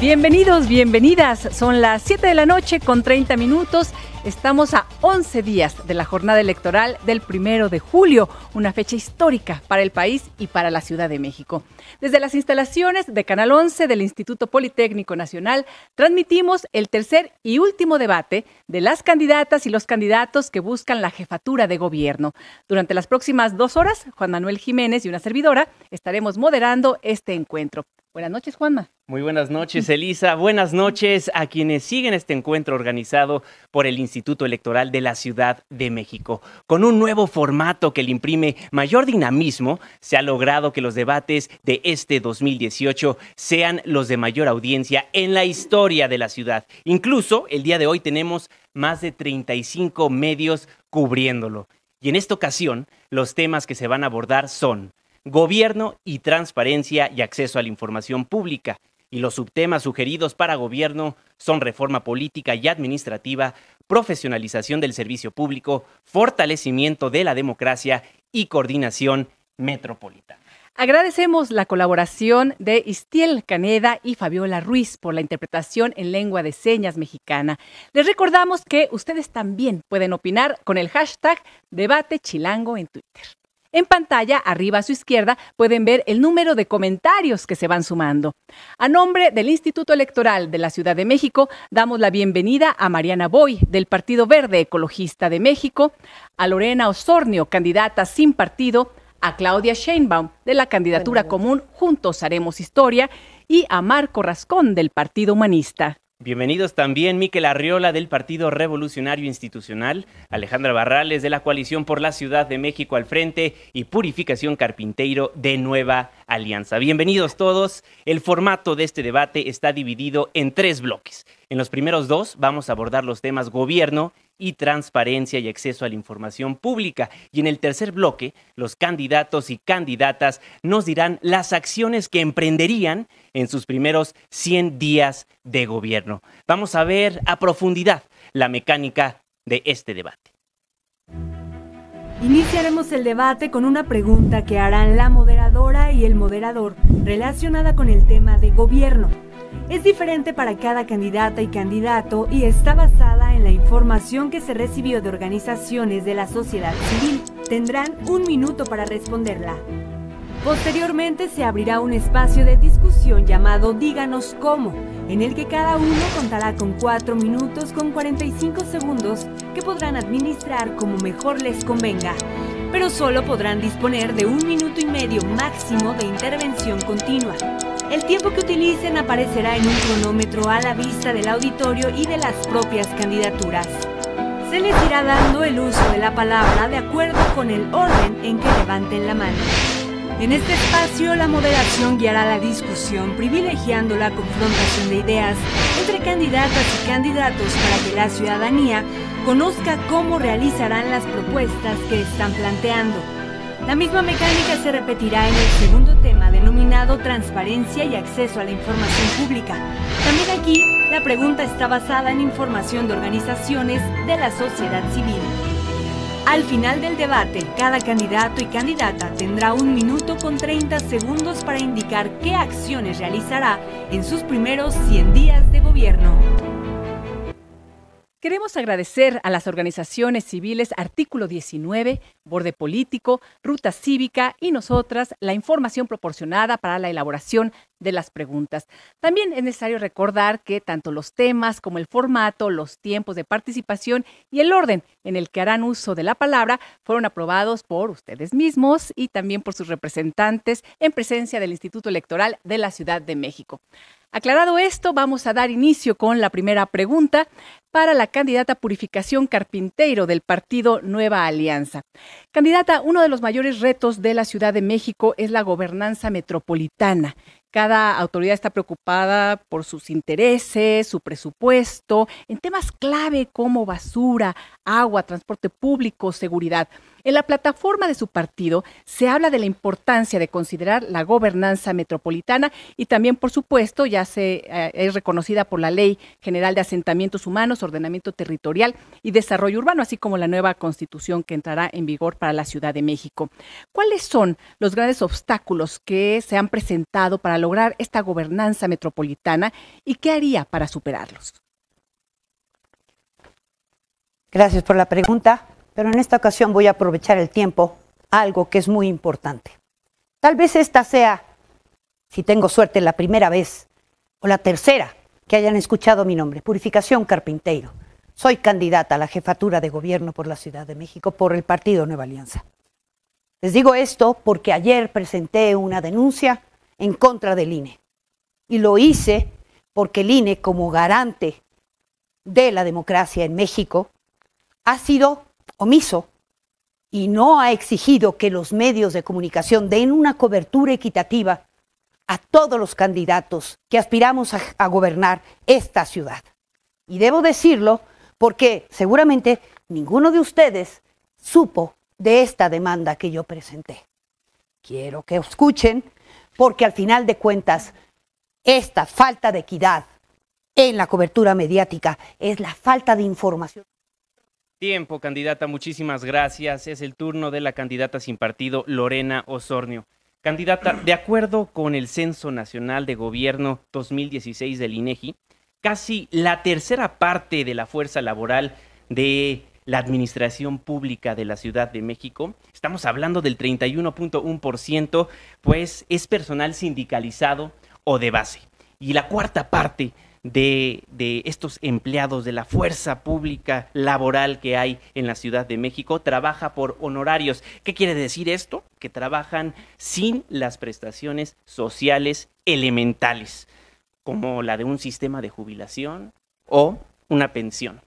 Bienvenidos, bienvenidas. Son las 7 de la noche con 30 minutos. Estamos a 11 días de la jornada electoral del primero de julio, una fecha histórica para el país y para la Ciudad de México. Desde las instalaciones de Canal 11 del Instituto Politécnico Nacional, transmitimos el tercer y último debate de las candidatas y los candidatos que buscan la jefatura de gobierno. Durante las próximas dos horas, Juan Manuel Jiménez y una servidora estaremos moderando este encuentro. Buenas noches, Juanma. Muy buenas noches, Elisa. Buenas noches a quienes siguen este encuentro organizado por el Instituto Electoral de la Ciudad de México. Con un nuevo formato que le imprime mayor dinamismo, se ha logrado que los debates de este 2018 sean los de mayor audiencia en la historia de la ciudad. Incluso el día de hoy tenemos más de 35 medios cubriéndolo. Y en esta ocasión, los temas que se van a abordar son gobierno y transparencia y acceso a la información pública y los subtemas sugeridos para gobierno son reforma política y administrativa, profesionalización del servicio público, fortalecimiento de la democracia y coordinación metropolitana. Agradecemos la colaboración de Istiel Caneda y Fabiola Ruiz por la interpretación en lengua de señas mexicana. Les recordamos que ustedes también pueden opinar con el hashtag debate chilango en Twitter. En pantalla, arriba a su izquierda, pueden ver el número de comentarios que se van sumando. A nombre del Instituto Electoral de la Ciudad de México, damos la bienvenida a Mariana Boy, del Partido Verde Ecologista de México, a Lorena Osornio, candidata sin partido, a Claudia Sheinbaum de la candidatura común Juntos Haremos Historia y a Marco Rascón del Partido Humanista. Bienvenidos también Miquel Arriola del Partido Revolucionario Institucional, Alejandra Barrales de la Coalición por la Ciudad de México al frente y Purificación Carpinteiro de Nueva Alianza. Bienvenidos todos. El formato de este debate está dividido en tres bloques. En los primeros dos vamos a abordar los temas gobierno y transparencia y acceso a la información pública. Y en el tercer bloque, los candidatos y candidatas nos dirán las acciones que emprenderían en sus primeros 100 días de gobierno. Vamos a ver a profundidad la mecánica de este debate. Iniciaremos el debate con una pregunta que harán la moderadora y el moderador relacionada con el tema de gobierno es diferente para cada candidata y candidato y está basada en la información que se recibió de organizaciones de la sociedad civil. Tendrán un minuto para responderla. Posteriormente se abrirá un espacio de discusión llamado Díganos cómo, en el que cada uno contará con 4 minutos con 45 segundos que podrán administrar como mejor les convenga, pero solo podrán disponer de un minuto y medio máximo de intervención continua. El tiempo que utilicen aparecerá en un cronómetro a la vista del auditorio y de las propias candidaturas. Se les irá dando el uso de la palabra de acuerdo con el orden en que levanten la mano. En este espacio, la moderación guiará la discusión, privilegiando la confrontación de ideas entre candidatas y candidatos para que la ciudadanía conozca cómo realizarán las propuestas que están planteando. La misma mecánica se repetirá en el segundo tema denominado Transparencia y acceso a la información pública. También aquí la pregunta está basada en información de organizaciones de la sociedad civil. Al final del debate, cada candidato y candidata tendrá un minuto con 30 segundos para indicar qué acciones realizará en sus primeros 100 días de gobierno. Queremos agradecer a las organizaciones civiles Artículo 19, Borde Político, Ruta Cívica y nosotras la información proporcionada para la elaboración de las preguntas. También es necesario recordar que tanto los temas como el formato, los tiempos de participación y el orden en el que harán uso de la palabra fueron aprobados por ustedes mismos y también por sus representantes en presencia del Instituto Electoral de la Ciudad de México. Aclarado esto, vamos a dar inicio con la primera pregunta para la candidata Purificación Carpinteiro del partido Nueva Alianza. Candidata, uno de los mayores retos de la Ciudad de México es la gobernanza metropolitana. Cada autoridad está preocupada por sus intereses, su presupuesto, en temas clave como basura, agua, transporte público, seguridad. En la plataforma de su partido se habla de la importancia de considerar la gobernanza metropolitana y también, por supuesto, ya se eh, es reconocida por la Ley General de Asentamientos Humanos, Ordenamiento Territorial y Desarrollo Urbano, así como la nueva Constitución que entrará en vigor para la Ciudad de México. ¿Cuáles son los grandes obstáculos que se han presentado para lograr esta gobernanza metropolitana y qué haría para superarlos? Gracias por la pregunta. Pero en esta ocasión voy a aprovechar el tiempo, algo que es muy importante. Tal vez esta sea, si tengo suerte, la primera vez o la tercera que hayan escuchado mi nombre, Purificación Carpinteiro. Soy candidata a la jefatura de gobierno por la Ciudad de México por el Partido Nueva Alianza. Les digo esto porque ayer presenté una denuncia en contra del INE. Y lo hice porque el INE, como garante de la democracia en México, ha sido omiso y no ha exigido que los medios de comunicación den una cobertura equitativa a todos los candidatos que aspiramos a, gobernar esta ciudad. Y debo decirlo porque seguramente ninguno de ustedes supo de esta demanda que yo presenté. Quiero que escuchen porque al final de cuentas esta falta de equidad en la cobertura mediática es la falta de información tiempo, candidata. Muchísimas gracias. Es el turno de la candidata sin partido, Lorena Osornio. Candidata, de acuerdo con el Censo Nacional de Gobierno 2016 del INEGI, casi la tercera parte de la fuerza laboral de la administración pública de la Ciudad de México, estamos hablando del 31.1%, pues es personal sindicalizado o de base. Y la cuarta parte de, estos empleados de la fuerza pública laboral que hay en la Ciudad de México trabaja por honorarios. ¿Qué quiere decir esto? Que trabajan sin las prestaciones sociales elementales, como la de un sistema de jubilación o una pensión.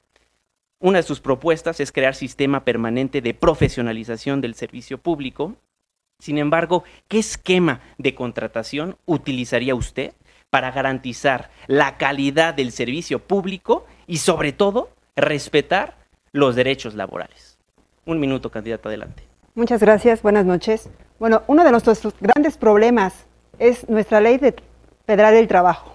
Una de sus propuestas es crear sistema permanente de profesionalización del servicio público. Sin embargo, ¿qué esquema de contratación utilizaría usted? para garantizar la calidad del servicio público y sobre todo respetar los derechos laborales. Un minuto, candidata, adelante. Muchas gracias, buenas noches. Bueno, uno de nuestros grandes problemas es nuestra ley de federal del trabajo.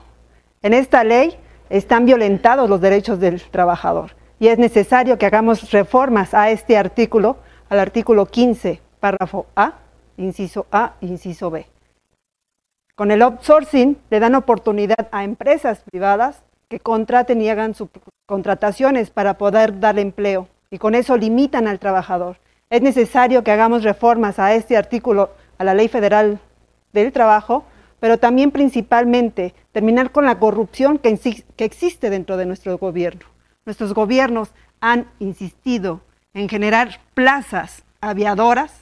En esta ley están violentados los derechos del trabajador y es necesario que hagamos reformas a este artículo, al artículo 15, párrafo A, inciso A, inciso B. Con el outsourcing le dan oportunidad a empresas privadas que contraten y hagan contrataciones para poder dar empleo y con eso limitan al trabajador. Es necesario que hagamos reformas a este artículo, a la Ley Federal del Trabajo, pero también principalmente terminar con la corrupción que, que existe dentro de nuestro gobierno. Nuestros gobiernos han insistido en generar plazas aviadoras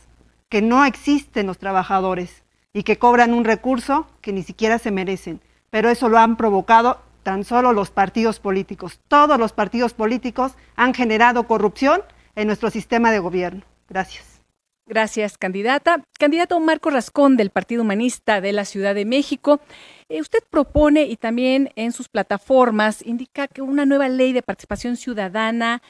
que no existen los trabajadores y que cobran un recurso que ni siquiera se merecen. Pero eso lo han provocado tan solo los partidos políticos. Todos los partidos políticos han generado corrupción en nuestro sistema de gobierno. Gracias. Gracias, candidata. Candidato Marco Rascón del Partido Humanista de la Ciudad de México. Eh, usted propone y también en sus plataformas indica que una nueva ley de participación ciudadana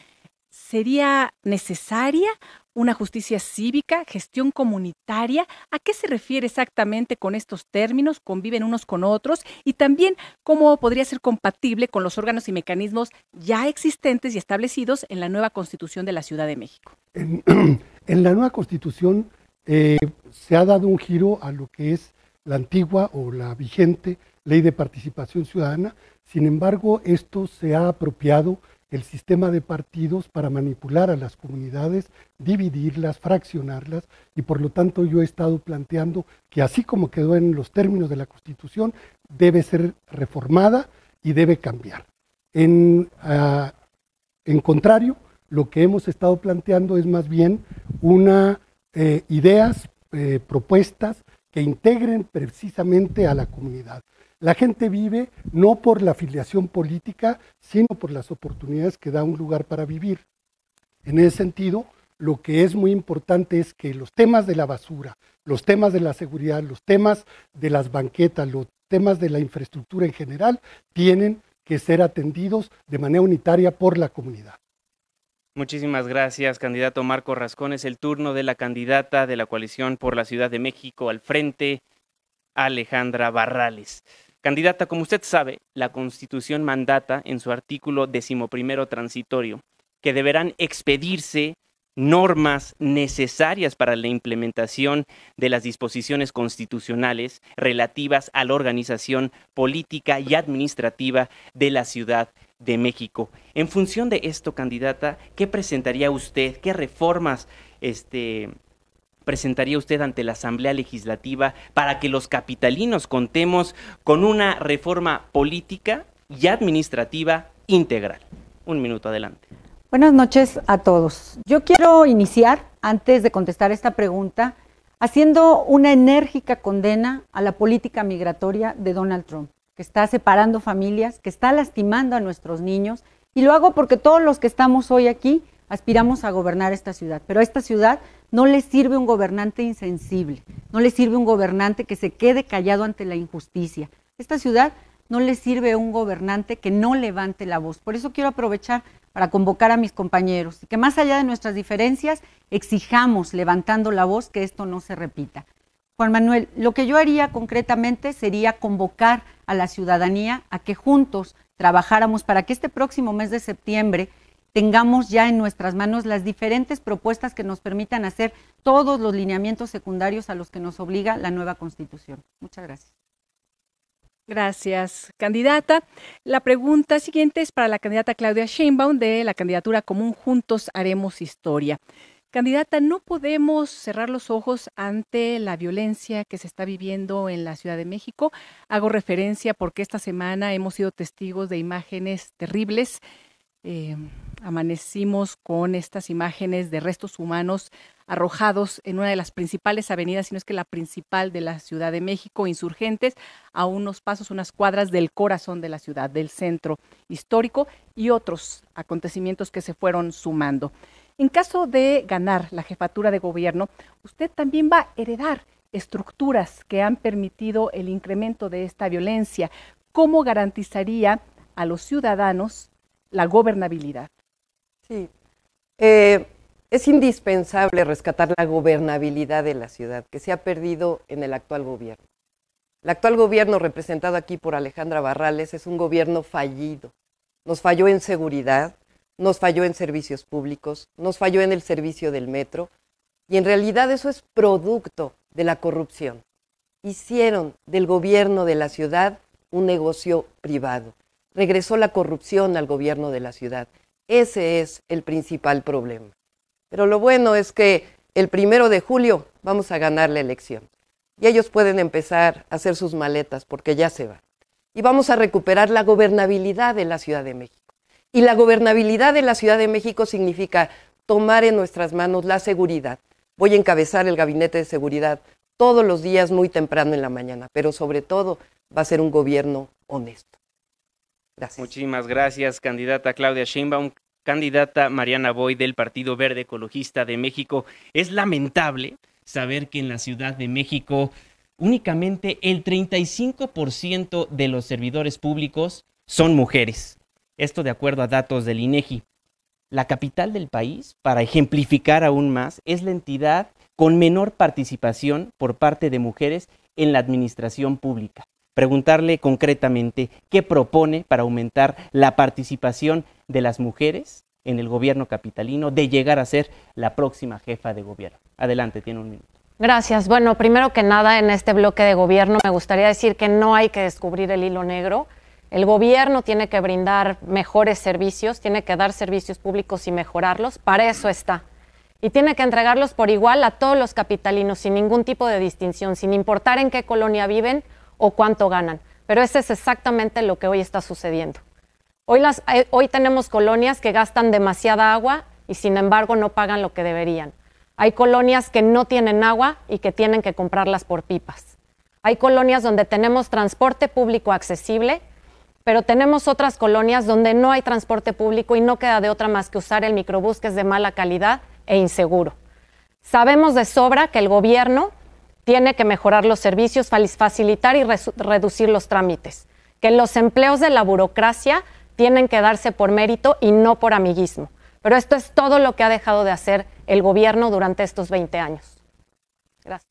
¿Sería necesaria una justicia cívica, gestión comunitaria? ¿A qué se refiere exactamente con estos términos? ¿Conviven unos con otros? Y también, ¿cómo podría ser compatible con los órganos y mecanismos ya existentes y establecidos en la nueva Constitución de la Ciudad de México? En, la nueva Constitución eh, se ha dado un giro a lo que es la antigua o la vigente Ley de Participación Ciudadana. Sin embargo, esto se ha apropiado el sistema de partidos para manipular a las comunidades, dividirlas, fraccionarlas, y por lo tanto yo he estado planteando que así como quedó en los términos de la Constitución, debe ser reformada y debe cambiar. En, ah, contrario, lo que hemos estado planteando es más bien una eh, ideas, eh, propuestas que integren precisamente a la comunidad. La gente vive no por la afiliación política, sino por las oportunidades que da un lugar para vivir. En ese sentido, lo que es muy importante es que los temas de la basura, los temas de la seguridad, los temas de las banquetas, los temas de la infraestructura en general, tienen que ser atendidos de manera unitaria por la comunidad. Muchísimas gracias, candidato Marco Rascón. Es el turno de la candidata de la coalición por la Ciudad de México al frente, Alejandra Barrales. Candidata, como usted sabe, la Constitución mandata en su artículo decimoprimero transitorio que deberán expedirse normas necesarias para la implementación de las disposiciones constitucionales relativas a la organización política y administrativa de la Ciudad de México. En función de esto, candidata, ¿qué presentaría usted? ¿Qué reformas este, presentaría usted ante la Asamblea Legislativa para que los capitalinos contemos con una reforma política y administrativa integral? Un minuto adelante. Buenas noches a todos. Yo quiero iniciar, antes de contestar esta pregunta, haciendo una enérgica condena a la política migratoria de Donald Trump, que está separando familias, que está lastimando a nuestros niños, y lo hago porque todos los que estamos hoy aquí aspiramos a gobernar esta ciudad, pero a esta ciudad no le sirve un gobernante insensible, no le sirve un gobernante que se quede callado ante la injusticia. Esta ciudad no le sirve un gobernante que no levante la voz. Por eso quiero aprovechar para convocar a mis compañeros, y que más allá de nuestras diferencias, exijamos levantando la voz que esto no se repita. Juan Manuel, lo que yo haría concretamente sería convocar a la ciudadanía a que juntos trabajáramos para que este próximo mes de septiembre tengamos ya en nuestras manos las diferentes propuestas que nos permitan hacer todos los lineamientos secundarios a los que nos obliga la nueva Constitución. Muchas gracias. Gracias, candidata. La pregunta siguiente es para la candidata Claudia Sheinbaum de la candidatura común Juntos Haremos Historia. Candidata, no podemos cerrar los ojos ante la violencia que se está viviendo en la Ciudad de México. Hago referencia porque esta semana hemos sido testigos de imágenes terribles. Eh, amanecimos con estas imágenes de restos humanos arrojados en una de las principales avenidas, si no es que la principal de la Ciudad de México, insurgentes, a unos pasos, unas cuadras del corazón de la ciudad, del centro histórico y otros acontecimientos que se fueron sumando. En caso de ganar la jefatura de gobierno, usted también va a heredar estructuras que han permitido el incremento de esta violencia. ¿Cómo garantizaría a los ciudadanos la gobernabilidad? Sí. Eh, es indispensable rescatar la gobernabilidad de la ciudad, que se ha perdido en el actual gobierno. El actual gobierno, representado aquí por Alejandra Barrales, es un gobierno fallido. Nos falló en seguridad, nos falló en servicios públicos, nos falló en el servicio del metro, y en realidad eso es producto de la corrupción. Hicieron del gobierno de la ciudad un negocio privado. Regresó la corrupción al gobierno de la ciudad. Ese es el principal problema. Pero lo bueno es que el primero de julio vamos a ganar la elección. Y ellos pueden empezar a hacer sus maletas porque ya se va. Y vamos a recuperar la gobernabilidad de la Ciudad de México. Y la gobernabilidad de la Ciudad de México significa tomar en nuestras manos la seguridad. Voy a encabezar el gabinete de seguridad todos los días muy temprano en la mañana, pero sobre todo va a ser un gobierno honesto. Muchísimas gracias, candidata Claudia Sheinbaum, candidata Mariana Boy del Partido Verde Ecologista de México. Es lamentable saber que en la Ciudad de México únicamente el 35% de los servidores públicos son mujeres. Esto de acuerdo a datos del INEGI. La capital del país, para ejemplificar aún más, es la entidad con menor participación por parte de mujeres en la administración pública preguntarle concretamente qué propone para aumentar la participación de las mujeres en el gobierno capitalino, de llegar a ser la próxima jefa de gobierno. Adelante, tiene un minuto. Gracias. Bueno, primero que nada, en este bloque de gobierno me gustaría decir que no hay que descubrir el hilo negro. El gobierno tiene que brindar mejores servicios, tiene que dar servicios públicos y mejorarlos. Para eso está y tiene que entregarlos por igual a todos los capitalinos, sin ningún tipo de distinción, sin importar en qué colonia viven o cuánto ganan. Pero ese es exactamente lo que hoy está sucediendo. Hoy, eh, hoy tenemos colonias que gastan demasiada agua y sin embargo no pagan lo que deberían. Hay colonias que no tienen agua y que tienen que comprarlas por pipas. Hay colonias donde tenemos transporte público accesible, pero tenemos otras colonias donde no hay transporte público y no queda de otra más que usar el microbús que es de mala calidad e inseguro. Sabemos de sobra que el gobierno tiene que mejorar los servicios, facilitar y reducir los trámites, que los empleos de la burocracia tienen que darse por mérito y no por amiguismo. Pero esto es todo lo que ha dejado de hacer el gobierno durante estos 20 años.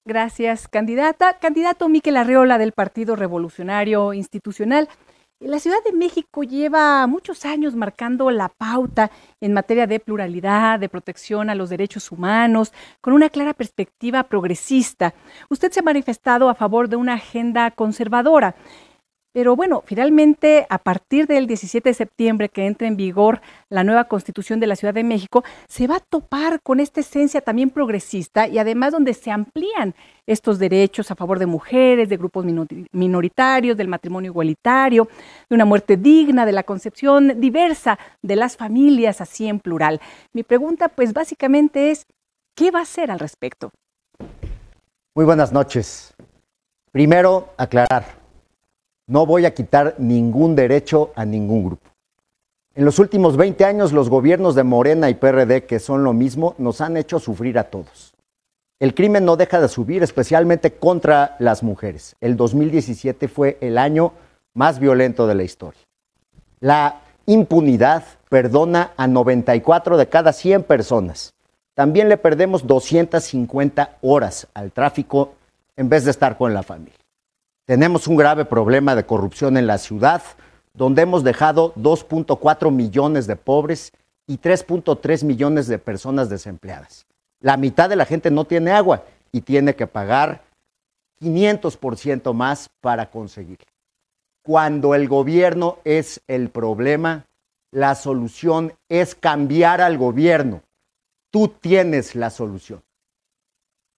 Gracias. candidata. Candidato Miquel Arreola del Partido Revolucionario Institucional. La Ciudad de México lleva muchos años marcando la pauta en materia de pluralidad, de protección a los derechos humanos, con una clara perspectiva progresista. Usted se ha manifestado a favor de una agenda conservadora pero bueno, finalmente, a partir del 17 de septiembre que entre en vigor la nueva constitución de la Ciudad de México, se va a topar con esta esencia también progresista y además donde se amplían estos derechos a favor de mujeres, de grupos minoritarios, del matrimonio igualitario, de una muerte digna, de la concepción diversa de las familias, así en plural. Mi pregunta, pues básicamente es, ¿qué va a hacer al respecto? Muy buenas noches. Primero, aclarar no voy a quitar ningún derecho a ningún grupo. En los últimos 20 años los gobiernos de Morena y PRD, que son lo mismo, nos han hecho sufrir a todos. El crimen no deja de subir, especialmente contra las mujeres. El 2017 fue el año más violento de la historia. La impunidad perdona a 94 de cada 100 personas. También le perdemos 250 horas al tráfico en vez de estar con la familia. Tenemos un grave problema de corrupción en la ciudad, donde hemos dejado 2.4 millones de pobres y 3.3 millones de personas desempleadas. La mitad de la gente no tiene agua y tiene que pagar 500% más para conseguirla. Cuando el gobierno es el problema, la solución es cambiar al gobierno. Tú tienes la solución.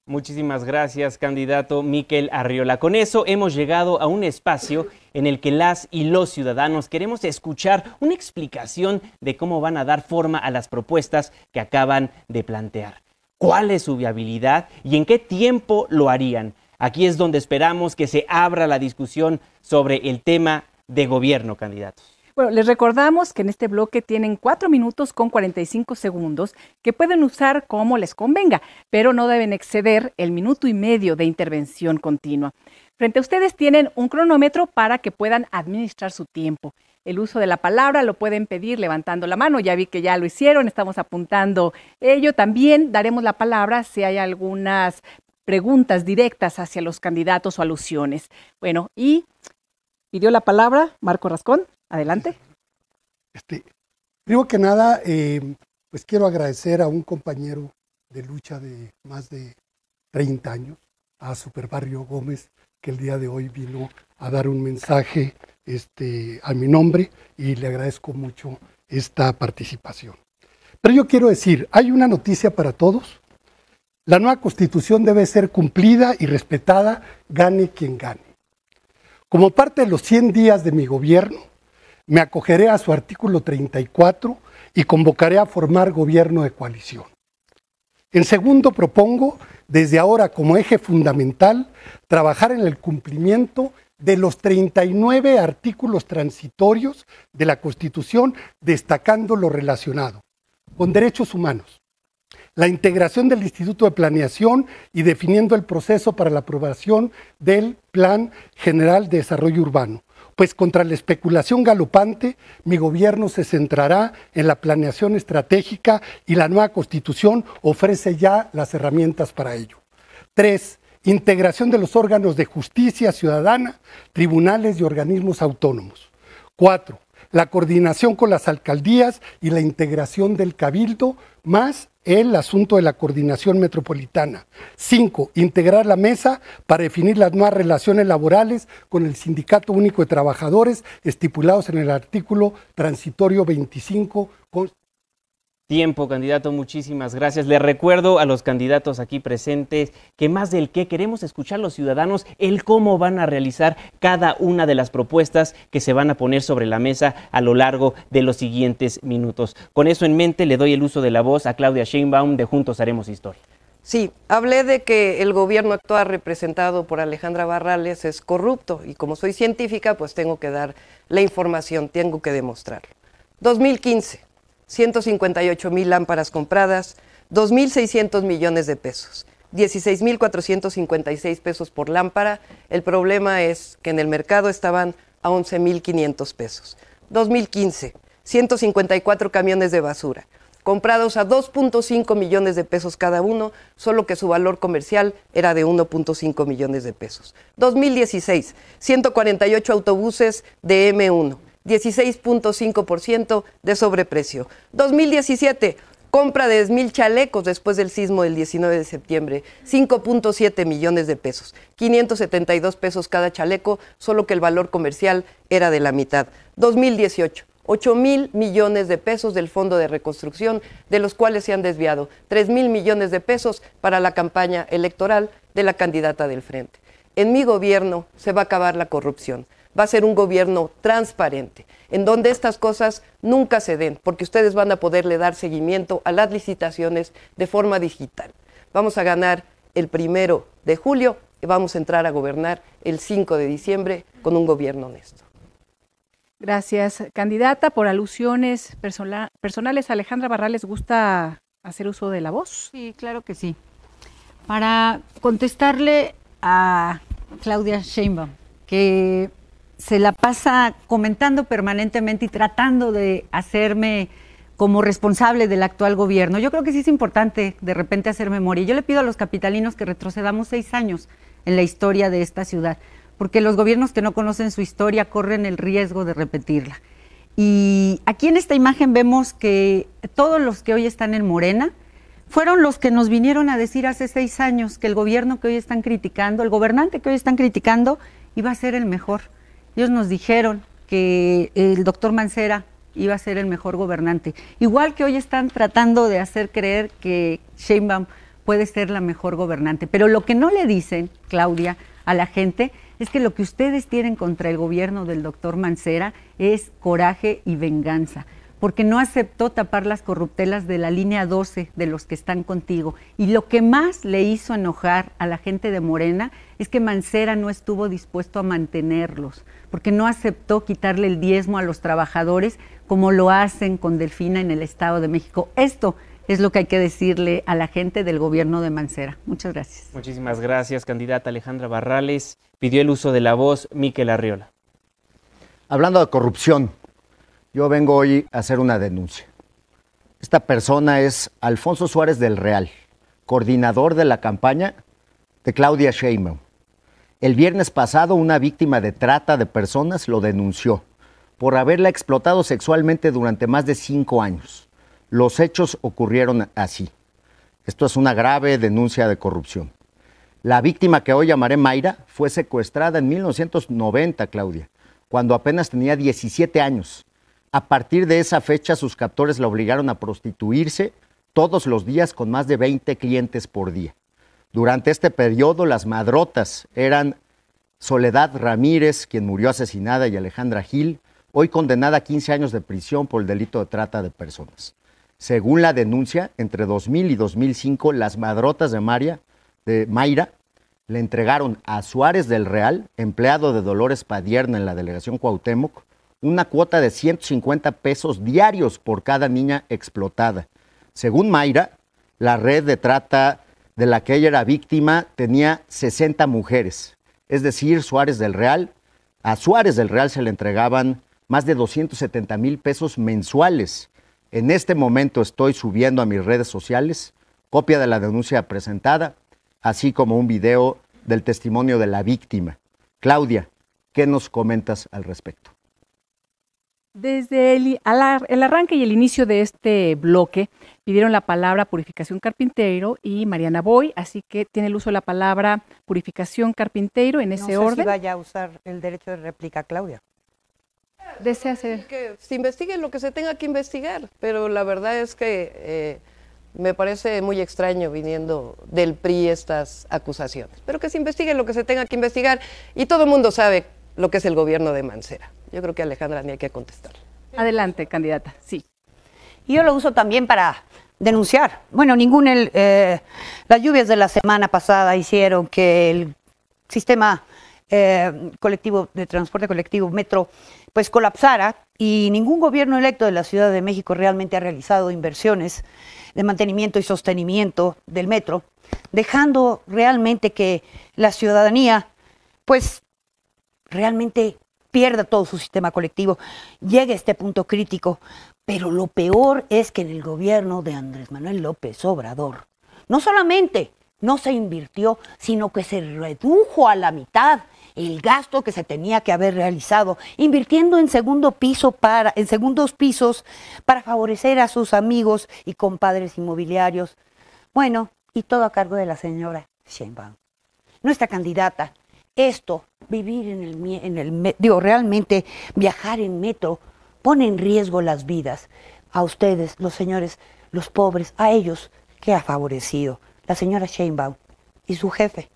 Muchísimas gracias, candidato Miquel Arriola. Con eso hemos llegado a un espacio en el que las y los ciudadanos queremos escuchar una explicación de cómo van a dar forma a las propuestas que acaban de plantear. ¿Cuál es su viabilidad y en qué tiempo lo harían? Aquí es donde esperamos que se abra la discusión sobre el tema de gobierno, candidatos. Bueno, les recordamos que en este bloque tienen cuatro minutos con 45 segundos que pueden usar como les convenga, pero no deben exceder el minuto y medio de intervención continua. Frente a ustedes tienen un cronómetro para que puedan administrar su tiempo. El uso de la palabra lo pueden pedir levantando la mano, ya vi que ya lo hicieron, estamos apuntando ello. También daremos la palabra si hay algunas preguntas directas hacia los candidatos o alusiones. Bueno, y pidió la palabra Marco Rascón. Adelante. Este, primero que nada, eh, pues quiero agradecer a un compañero de lucha de más de 30 años, a Superbarrio Gómez, que el día de hoy vino a dar un mensaje este, a mi nombre y le agradezco mucho esta participación. Pero yo quiero decir, hay una noticia para todos. La nueva constitución debe ser cumplida y respetada, gane quien gane. Como parte de los 100 días de mi gobierno, me acogeré a su artículo 34 y convocaré a formar gobierno de coalición. En segundo, propongo, desde ahora como eje fundamental, trabajar en el cumplimiento de los 39 artículos transitorios de la Constitución, destacando lo relacionado con derechos humanos, la integración del Instituto de Planeación y definiendo el proceso para la aprobación del Plan General de Desarrollo Urbano, pues contra la especulación galopante, mi gobierno se centrará en la planeación estratégica y la nueva constitución ofrece ya las herramientas para ello. Tres, integración de los órganos de justicia ciudadana, tribunales y organismos autónomos. Cuatro, la coordinación con las alcaldías y la integración del cabildo, más el asunto de la coordinación metropolitana. Cinco, integrar la mesa para definir las nuevas relaciones laborales con el Sindicato Único de Trabajadores estipulados en el artículo transitorio 25 tiempo, candidato. Muchísimas gracias. Le recuerdo a los candidatos aquí presentes que más del que queremos escuchar los ciudadanos el cómo van a realizar cada una de las propuestas que se van a poner sobre la mesa a lo largo de los siguientes minutos. Con eso en mente, le doy el uso de la voz a Claudia Sheinbaum de Juntos Haremos Historia. Sí, hablé de que el gobierno actual representado por Alejandra Barrales es corrupto y como soy científica, pues tengo que dar la información, tengo que demostrarlo. 2015, 158 mil lámparas compradas, 2.600 millones de pesos, 16.456 pesos por lámpara. El problema es que en el mercado estaban a 11.500 pesos. 2015, 154 camiones de basura, comprados a 2.5 millones de pesos cada uno, solo que su valor comercial era de 1.5 millones de pesos. 2016, 148 autobuses de M1. 16.5% de sobreprecio. 2017, compra de 10.000 chalecos después del sismo del 19 de septiembre, 5.7 millones de pesos, 572 pesos cada chaleco, solo que el valor comercial era de la mitad. 2018, 8 mil millones de pesos del Fondo de Reconstrucción, de los cuales se han desviado 3 mil millones de pesos para la campaña electoral de la candidata del Frente. En mi gobierno se va a acabar la corrupción va a ser un gobierno transparente, en donde estas cosas nunca se den, porque ustedes van a poderle dar seguimiento a las licitaciones de forma digital. Vamos a ganar el primero de julio y vamos a entrar a gobernar el 5 de diciembre con un gobierno honesto. Gracias, candidata. Por alusiones personales, Alejandra ¿les ¿gusta hacer uso de la voz? Sí, claro que sí. Para contestarle a Claudia Sheinbaum, que se la pasa comentando permanentemente y tratando de hacerme como responsable del actual gobierno. Yo creo que sí es importante de repente hacer memoria. Yo le pido a los capitalinos que retrocedamos seis años en la historia de esta ciudad, porque los gobiernos que no conocen su historia corren el riesgo de repetirla. Y aquí en esta imagen vemos que todos los que hoy están en Morena fueron los que nos vinieron a decir hace seis años que el gobierno que hoy están criticando, el gobernante que hoy están criticando, iba a ser el mejor. Ellos nos dijeron que el doctor Mancera iba a ser el mejor gobernante. Igual que hoy están tratando de hacer creer que Sheinbaum puede ser la mejor gobernante. Pero lo que no le dicen, Claudia, a la gente es que lo que ustedes tienen contra el gobierno del doctor Mancera es coraje y venganza porque no aceptó tapar las corruptelas de la línea 12 de los que están contigo. Y lo que más le hizo enojar a la gente de Morena es que Mancera no estuvo dispuesto a mantenerlos porque no aceptó quitarle el diezmo a los trabajadores como lo hacen con Delfina en el Estado de México. Esto es lo que hay que decirle a la gente del gobierno de Mancera. Muchas gracias. Muchísimas gracias, candidata Alejandra Barrales. Pidió el uso de la voz Miquel Arriola. Hablando de corrupción, yo vengo hoy a hacer una denuncia. Esta persona es Alfonso Suárez del Real, coordinador de la campaña de Claudia Sheinbaum. El viernes pasado, una víctima de trata de personas lo denunció por haberla explotado sexualmente durante más de cinco años. Los hechos ocurrieron así. Esto es una grave denuncia de corrupción. La víctima que hoy llamaré Mayra fue secuestrada en 1990, Claudia, cuando apenas tenía 17 años. A partir de esa fecha, sus captores la obligaron a prostituirse todos los días con más de 20 clientes por día. Durante este periodo las madrotas eran Soledad Ramírez, quien murió asesinada, y Alejandra Gil, hoy condenada a 15 años de prisión por el delito de trata de personas. Según la denuncia, entre 2000 y 2005 las madrotas de, María, de Mayra le entregaron a Suárez del Real, empleado de Dolores Padierna en la delegación Cuauhtémoc, una cuota de 150 pesos diarios por cada niña explotada. Según Mayra, la red de trata de la que ella era víctima tenía 60 mujeres. Es decir, Suárez del Real, a Suárez del Real se le entregaban más de 270 mil pesos mensuales. En este momento estoy subiendo a mis redes sociales copia de la denuncia presentada, así como un video del testimonio de la víctima. Claudia, ¿qué nos comentas al respecto? Desde el, arranque y el inicio de este bloque pidieron la palabra Purificación Carpintero y Mariana Boy, así que tiene el uso de la palabra Purificación Carpintero en ese no sé orden. Si vaya a usar el derecho de réplica, Claudia. Desea ser... Que se investigue lo que se tenga que investigar, pero la verdad es que eh, me parece muy extraño viniendo del PRI estas acusaciones. Pero que se investigue lo que se tenga que investigar y todo el mundo sabe lo que es el gobierno de Mancera. Yo creo que Alejandra ni hay que contestar. Adelante, candidata, sí. Y yo lo uso también para denunciar. Bueno, ningún eh, las lluvias de la semana pasada hicieron que el sistema eh, colectivo de transporte colectivo metro pues colapsara y ningún gobierno electo de la Ciudad de México realmente ha realizado inversiones de mantenimiento y sostenimiento del metro, dejando realmente que la ciudadanía pues realmente pierda todo su sistema colectivo, llegue a este punto crítico. Pero lo peor es que en el gobierno de Andrés Manuel López Obrador, no solamente no se invirtió, sino que se redujo a la mitad el gasto que se tenía que haber realizado, invirtiendo en segundo piso para en segundos pisos para favorecer a sus amigos y compadres inmobiliarios. Bueno, y todo a cargo de la señora Sheinbaum, nuestra candidata esto, vivir en el, en digo, realmente viajar en metro, pone en riesgo las vidas. A ustedes, los señores, los pobres, a ellos, que ha favorecido? La señora Sheinbaum y su jefe.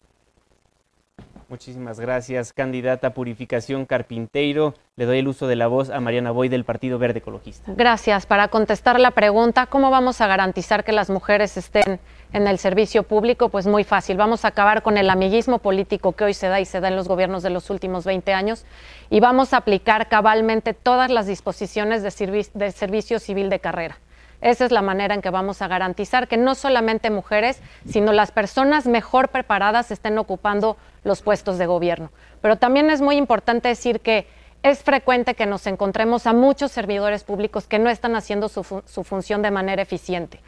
Muchísimas gracias, candidata Purificación Carpinteiro. Le doy el uso de la voz a Mariana Boy del Partido Verde Ecologista. Gracias. Para contestar la pregunta, ¿cómo vamos a garantizar que las mujeres estén en el servicio público, pues muy fácil. Vamos a acabar con el amiguismo político que hoy se da y se da en los gobiernos de los últimos 20 años y vamos a aplicar cabalmente todas las disposiciones del servicio civil de carrera. Esa es la manera en que vamos a garantizar que no solamente mujeres, sino las personas mejor preparadas estén ocupando los puestos de gobierno. Pero también es muy importante decir que es frecuente que nos encontremos a muchos servidores públicos que no están haciendo su función de manera eficiente.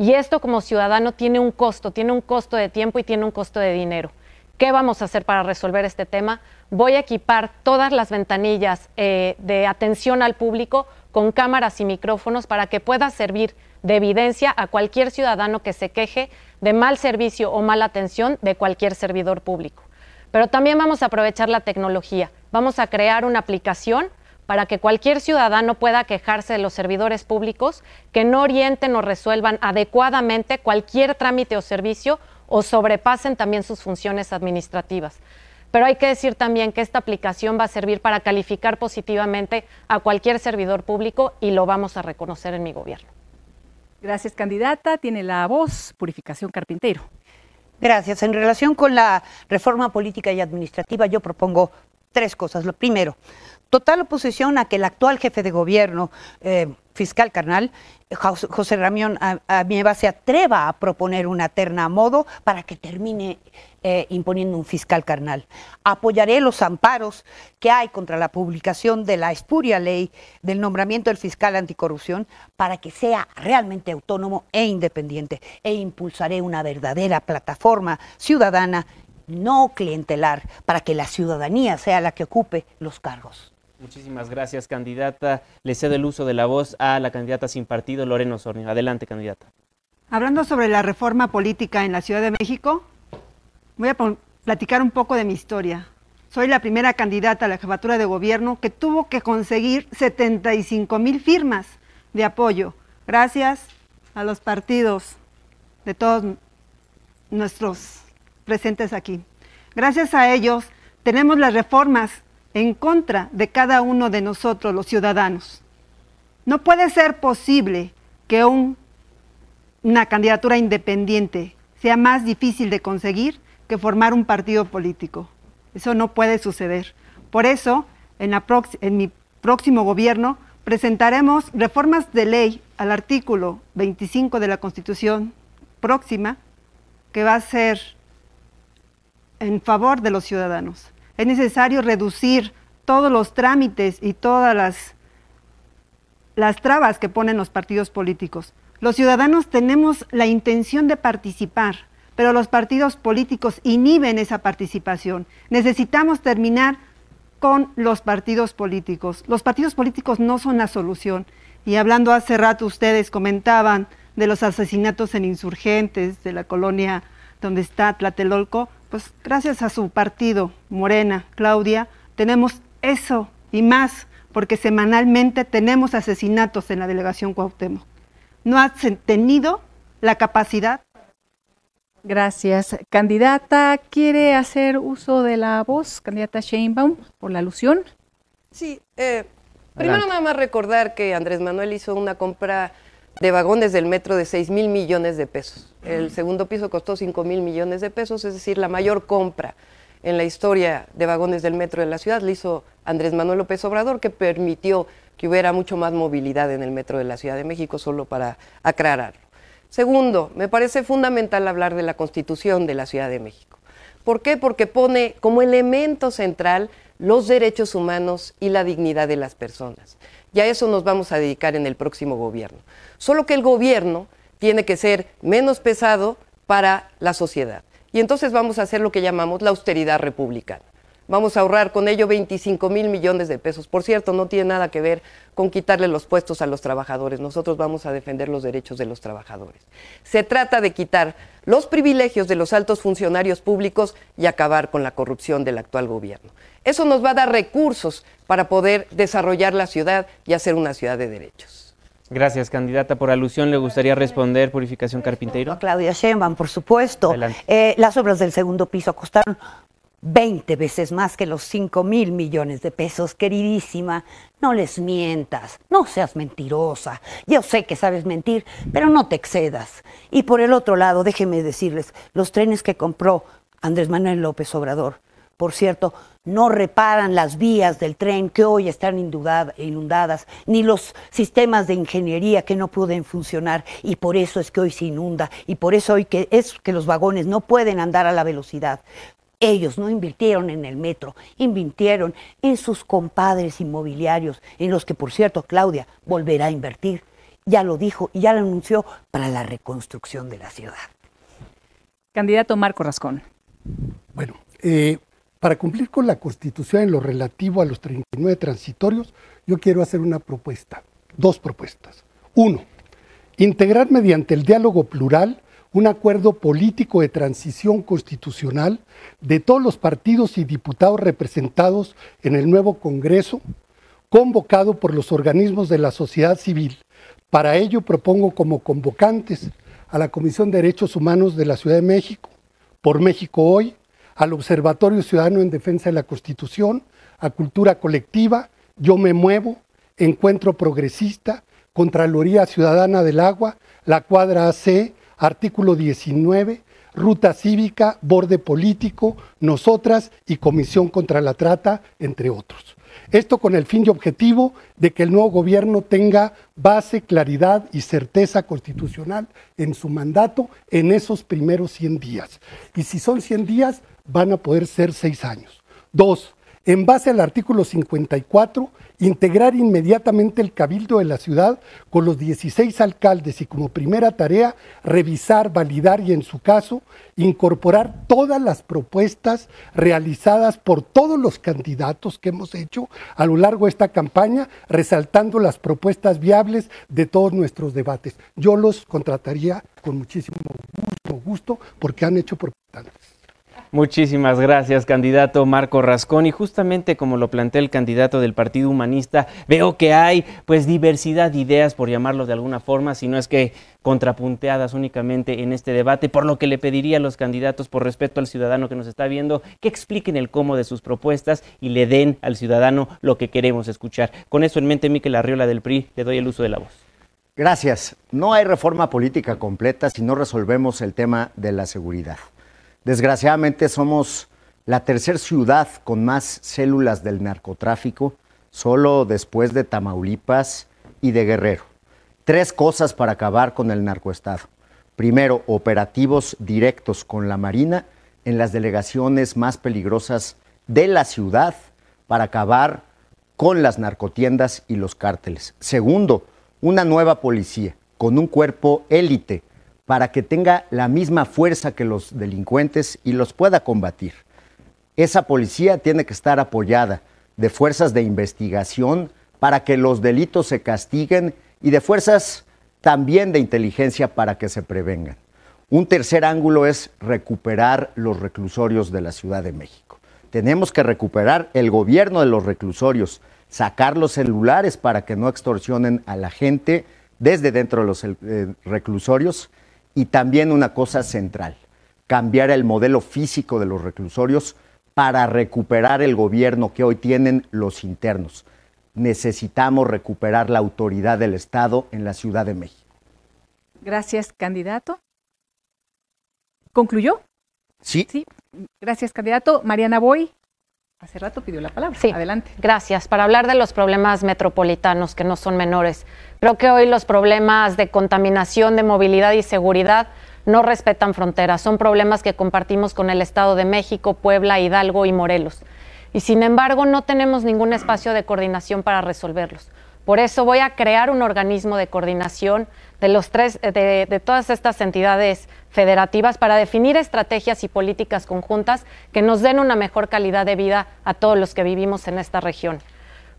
Y esto como ciudadano tiene un costo, tiene un costo de tiempo y tiene un costo de dinero. ¿Qué vamos a hacer para resolver este tema? Voy a equipar todas las ventanillas eh, de atención al público con cámaras y micrófonos para que pueda servir de evidencia a cualquier ciudadano que se queje de mal servicio o mala atención de cualquier servidor público. Pero también vamos a aprovechar la tecnología. Vamos a crear una aplicación para que cualquier ciudadano pueda quejarse de los servidores públicos que no orienten o resuelvan adecuadamente cualquier trámite o servicio o sobrepasen también sus funciones administrativas. Pero hay que decir también que esta aplicación va a servir para calificar positivamente a cualquier servidor público y lo vamos a reconocer en mi gobierno. Gracias, candidata. Tiene la voz Purificación Carpintero. Gracias. En relación con la reforma política y administrativa, yo propongo tres cosas. Lo primero, total oposición a que el actual jefe de gobierno, eh, fiscal carnal, José Ramión Amieva, se atreva a proponer una terna a modo para que termine eh, imponiendo un fiscal carnal. Apoyaré los amparos que hay contra la publicación de la espuria ley del nombramiento del fiscal anticorrupción para que sea realmente autónomo e independiente e impulsaré una verdadera plataforma ciudadana no clientelar para que la ciudadanía sea la que ocupe los cargos. Muchísimas gracias, candidata. Le cedo el uso de la voz a la candidata sin partido, Lorena Osornio. Adelante, candidata. Hablando sobre la reforma política en la Ciudad de México, voy a platicar un poco de mi historia. Soy la primera candidata a la jefatura de gobierno que tuvo que conseguir 75 mil firmas de apoyo, gracias a los partidos de todos nuestros presentes aquí. Gracias a ellos tenemos las reformas en contra de cada uno de nosotros los ciudadanos. No puede ser posible que una candidatura independiente sea más difícil de conseguir que formar un partido político. Eso no puede suceder. Por eso, en mi próximo gobierno presentaremos reformas de ley al artículo 25 de la Constitución próxima, que va a ser en favor de los ciudadanos es necesario reducir todos los trámites y todas las, trabas que ponen los partidos políticos. Los ciudadanos tenemos la intención de participar, pero los partidos políticos inhiben esa participación. Necesitamos terminar con los partidos políticos. Los partidos políticos no son la solución. Y hablando hace rato, ustedes comentaban de los asesinatos en insurgentes de la colonia donde está Tlatelolco pues gracias a su partido, Morena, Claudia, tenemos eso y más, porque semanalmente tenemos asesinatos en la delegación Cuauhtémoc. No ha tenido la capacidad. Gracias. Candidata, ¿quiere hacer uso de la voz? Candidata Sheinbaum, por la alusión. Sí, eh, primero nada más recordar que Andrés Manuel hizo una compra de vagones del metro de 6 mil millones de pesos. El segundo piso costó 5 mil millones de pesos, es decir, la mayor compra en la historia de vagones del metro de la ciudad la hizo Andrés Manuel López Obrador, que permitió que hubiera mucho más movilidad en el metro de la Ciudad de México, solo para aclararlo. Segundo, me parece fundamental hablar de la constitución de la Ciudad de México. ¿Por qué? Porque pone como elemento central los derechos humanos y la dignidad de las personas. Y a eso nos vamos a dedicar en el próximo gobierno. Solo que el gobierno tiene que ser menos pesado para la sociedad. Y entonces vamos a hacer lo que llamamos la austeridad republicana. Vamos a ahorrar con ello 25 mil millones de pesos. Por cierto, no tiene nada que ver con quitarle los puestos a los trabajadores. Nosotros vamos a defender los derechos de los trabajadores. Se trata de quitar los privilegios de los altos funcionarios públicos y acabar con la corrupción del actual gobierno. Eso nos va a dar recursos para poder desarrollar la ciudad y hacer una ciudad de derechos. Gracias, candidata. Por alusión, ¿le gustaría responder Purificación Carpintero? A Claudia Sheinbaum, por supuesto. Eh, las obras del segundo piso costaron 20 veces más que los 5 mil millones de pesos, queridísima. No les mientas, no seas mentirosa. Yo sé que sabes mentir, pero no te excedas. Y por el otro lado, déjeme decirles, los trenes que compró Andrés Manuel López Obrador por cierto, no reparan las vías del tren que hoy están inundadas, ni los sistemas de ingeniería que no pueden funcionar y por eso es que hoy se inunda y por eso hoy que es que los vagones no pueden andar a la velocidad. Ellos no invirtieron en el metro, invirtieron en sus compadres inmobiliarios, en los que por cierto Claudia volverá a invertir. Ya lo dijo y ya lo anunció para la reconstrucción de la ciudad. Candidato Marco Rascón. Bueno, eh, para cumplir con la Constitución en lo relativo a los 39 transitorios, yo quiero hacer una propuesta, dos propuestas. Uno, integrar mediante el diálogo plural un acuerdo político de transición constitucional de todos los partidos y diputados representados en el nuevo Congreso, convocado por los organismos de la sociedad civil. Para ello propongo como convocantes a la Comisión de Derechos Humanos de la Ciudad de México, por México Hoy, al Observatorio Ciudadano en Defensa de la Constitución, a Cultura Colectiva, Yo Me Muevo, Encuentro Progresista, Contraloría Ciudadana del Agua, La Cuadra AC, Artículo 19, Ruta Cívica, Borde Político, Nosotras y Comisión contra la Trata, entre otros. Esto con el fin y objetivo de que el nuevo gobierno tenga base, claridad y certeza constitucional en su mandato en esos primeros 100 días. Y si son 100 días, van a poder ser 6 años. Dos, en base al artículo 54, integrar inmediatamente el cabildo de la ciudad con los 16 alcaldes y como primera tarea revisar, validar y en su caso incorporar todas las propuestas realizadas por todos los candidatos que hemos hecho a lo largo de esta campaña, resaltando las propuestas viables de todos nuestros debates. Yo los contrataría con muchísimo gusto, gusto porque han hecho propuestas. Muchísimas gracias, candidato Marco Rascón. Y justamente como lo plantea el candidato del Partido Humanista, veo que hay pues diversidad de ideas, por llamarlo de alguna forma, si no es que contrapunteadas únicamente en este debate, por lo que le pediría a los candidatos, por respeto al ciudadano que nos está viendo, que expliquen el cómo de sus propuestas y le den al ciudadano lo que queremos escuchar. Con eso en mente, Miquel Arriola del PRI, le doy el uso de la voz. Gracias. No hay reforma política completa si no resolvemos el tema de la seguridad. Desgraciadamente somos la tercera ciudad con más células del narcotráfico, solo después de Tamaulipas y de Guerrero. Tres cosas para acabar con el narcoestado. Primero, operativos directos con la Marina en las delegaciones más peligrosas de la ciudad para acabar con las narcotiendas y los cárteles. Segundo, una nueva policía con un cuerpo élite para que tenga la misma fuerza que los delincuentes y los pueda combatir. Esa policía tiene que estar apoyada de fuerzas de investigación para que los delitos se castiguen y de fuerzas también de inteligencia para que se prevengan. Un tercer ángulo es recuperar los reclusorios de la Ciudad de México. Tenemos que recuperar el gobierno de los reclusorios, sacar los celulares para que no extorsionen a la gente desde dentro de los eh, reclusorios y también una cosa central, cambiar el modelo físico de los reclusorios para recuperar el gobierno que hoy tienen los internos. Necesitamos recuperar la autoridad del Estado en la Ciudad de México. Gracias, candidato. ¿Concluyó? Sí. Sí, gracias, candidato. Mariana Boy. Hace rato pidió la palabra. Sí. Adelante. Gracias. Para hablar de los problemas metropolitanos que no son menores, Creo que hoy los problemas de contaminación, de movilidad y seguridad no respetan fronteras. Son problemas que compartimos con el Estado de México, Puebla, Hidalgo y Morelos. Y sin embargo, no tenemos ningún espacio de coordinación para resolverlos. Por eso voy a crear un organismo de coordinación de, los tres, de, todas estas entidades federativas para definir estrategias y políticas conjuntas que nos den una mejor calidad de vida a todos los que vivimos en esta región.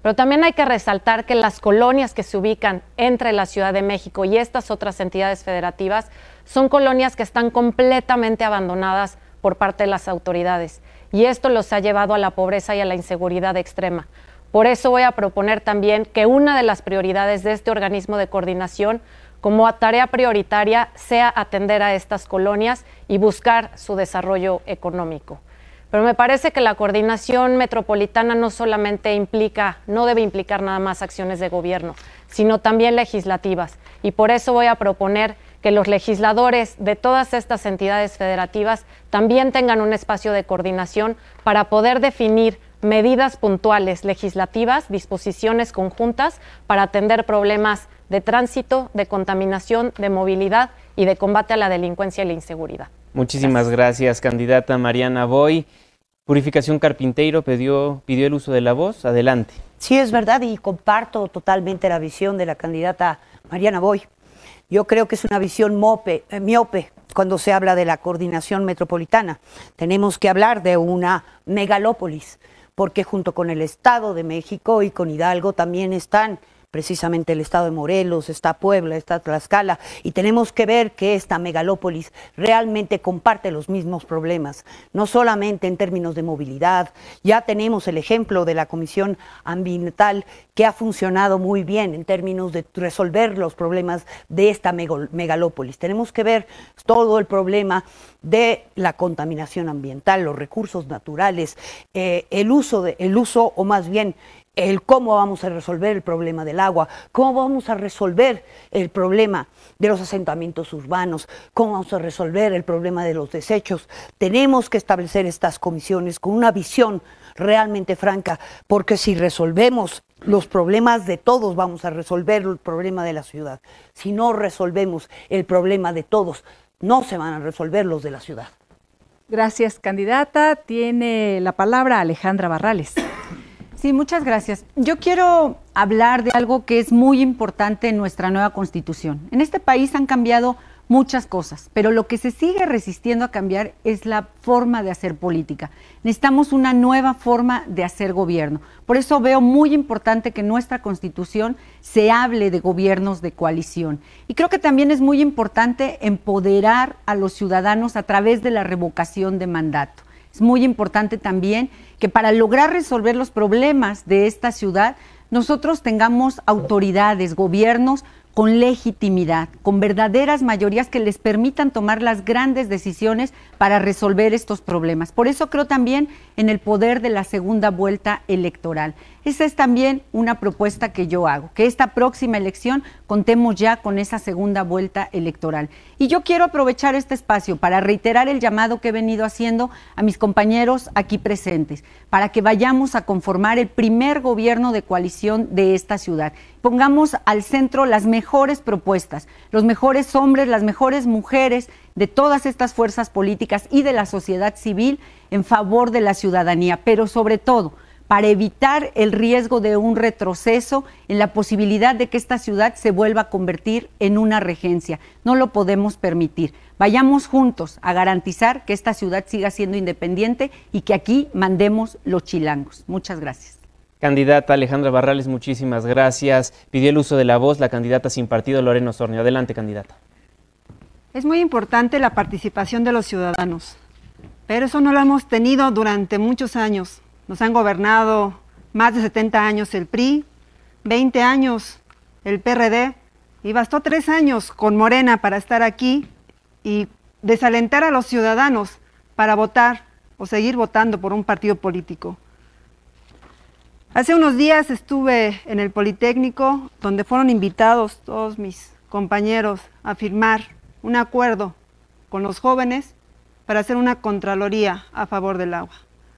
Pero también hay que resaltar que las colonias que se ubican entre la Ciudad de México y estas otras entidades federativas son colonias que están completamente abandonadas por parte de las autoridades y esto los ha llevado a la pobreza y a la inseguridad extrema. Por eso voy a proponer también que una de las prioridades de este organismo de coordinación como tarea prioritaria sea atender a estas colonias y buscar su desarrollo económico. Pero me parece que la coordinación metropolitana no solamente implica, no debe implicar nada más acciones de gobierno, sino también legislativas. Y por eso voy a proponer que los legisladores de todas estas entidades federativas también tengan un espacio de coordinación para poder definir medidas puntuales legislativas, disposiciones conjuntas para atender problemas de tránsito, de contaminación, de movilidad y de combate a la delincuencia y la inseguridad. Muchísimas gracias, candidata Mariana Boy. Purificación Carpinteiro pidió, el uso de la voz. Adelante. Sí, es verdad y comparto totalmente la visión de la candidata Mariana Boy. Yo creo que es una visión eh, miope cuando se habla de la coordinación metropolitana. Tenemos que hablar de una megalópolis, porque junto con el Estado de México y con Hidalgo también están precisamente el estado de Morelos, está Puebla, está Tlaxcala, y tenemos que ver que esta megalópolis realmente comparte los mismos problemas, no solamente en términos de movilidad, ya tenemos el ejemplo de la Comisión Ambiental que ha funcionado muy bien en términos de resolver los problemas de esta megalópolis. Tenemos que ver todo el problema de la contaminación ambiental, los recursos naturales, eh, el, uso de, el uso o más bien el cómo vamos a resolver el problema del agua, cómo vamos a resolver el problema de los asentamientos urbanos, cómo vamos a resolver el problema de los desechos. Tenemos que establecer estas comisiones con una visión realmente franca, porque si resolvemos los problemas de todos, vamos a resolver el problema de la ciudad. Si no resolvemos el problema de todos, no se van a resolver los de la ciudad. Gracias, candidata. Tiene la palabra Alejandra Barrales. Sí, muchas gracias. Yo quiero hablar de algo que es muy importante en nuestra nueva constitución. En este país han cambiado muchas cosas, pero lo que se sigue resistiendo a cambiar es la forma de hacer política. Necesitamos una nueva forma de hacer gobierno. Por eso veo muy importante que en nuestra constitución se hable de gobiernos de coalición. Y creo que también es muy importante empoderar a los ciudadanos a través de la revocación de mandato. Es muy importante también que para lograr resolver los problemas de esta ciudad, nosotros tengamos autoridades, gobiernos con legitimidad, con verdaderas mayorías que les permitan tomar las grandes decisiones para resolver estos problemas. Por eso creo también en el poder de la segunda vuelta electoral. Esa es también una propuesta que yo hago, que esta próxima elección contemos ya con esa segunda vuelta electoral. Y yo quiero aprovechar este espacio para reiterar el llamado que he venido haciendo a mis compañeros aquí presentes, para que vayamos a conformar el primer gobierno de coalición de esta ciudad pongamos al centro las mejores propuestas, los mejores hombres, las mejores mujeres de todas estas fuerzas políticas y de la sociedad civil en favor de la ciudadanía, pero sobre todo para evitar el riesgo de un retroceso en la posibilidad de que esta ciudad se vuelva a convertir en una regencia. No lo podemos permitir. Vayamos juntos a garantizar que esta ciudad siga siendo independiente y que aquí mandemos los chilangos. Muchas gracias. Candidata Alejandra Barrales, muchísimas gracias. Pidió el uso de la voz la candidata sin partido Lorena Osornio. Adelante, candidata. Es muy importante la participación de los ciudadanos, pero eso no lo hemos tenido durante muchos años. Nos han gobernado más de 70 años el PRI, 20 años el PRD, y bastó tres años con Morena para estar aquí y desalentar a los ciudadanos para votar o seguir votando por un partido político. Hace unos días estuve en el Politécnico, donde fueron invitados todos mis compañeros a firmar un acuerdo con los jóvenes para hacer una contraloría a favor del agua.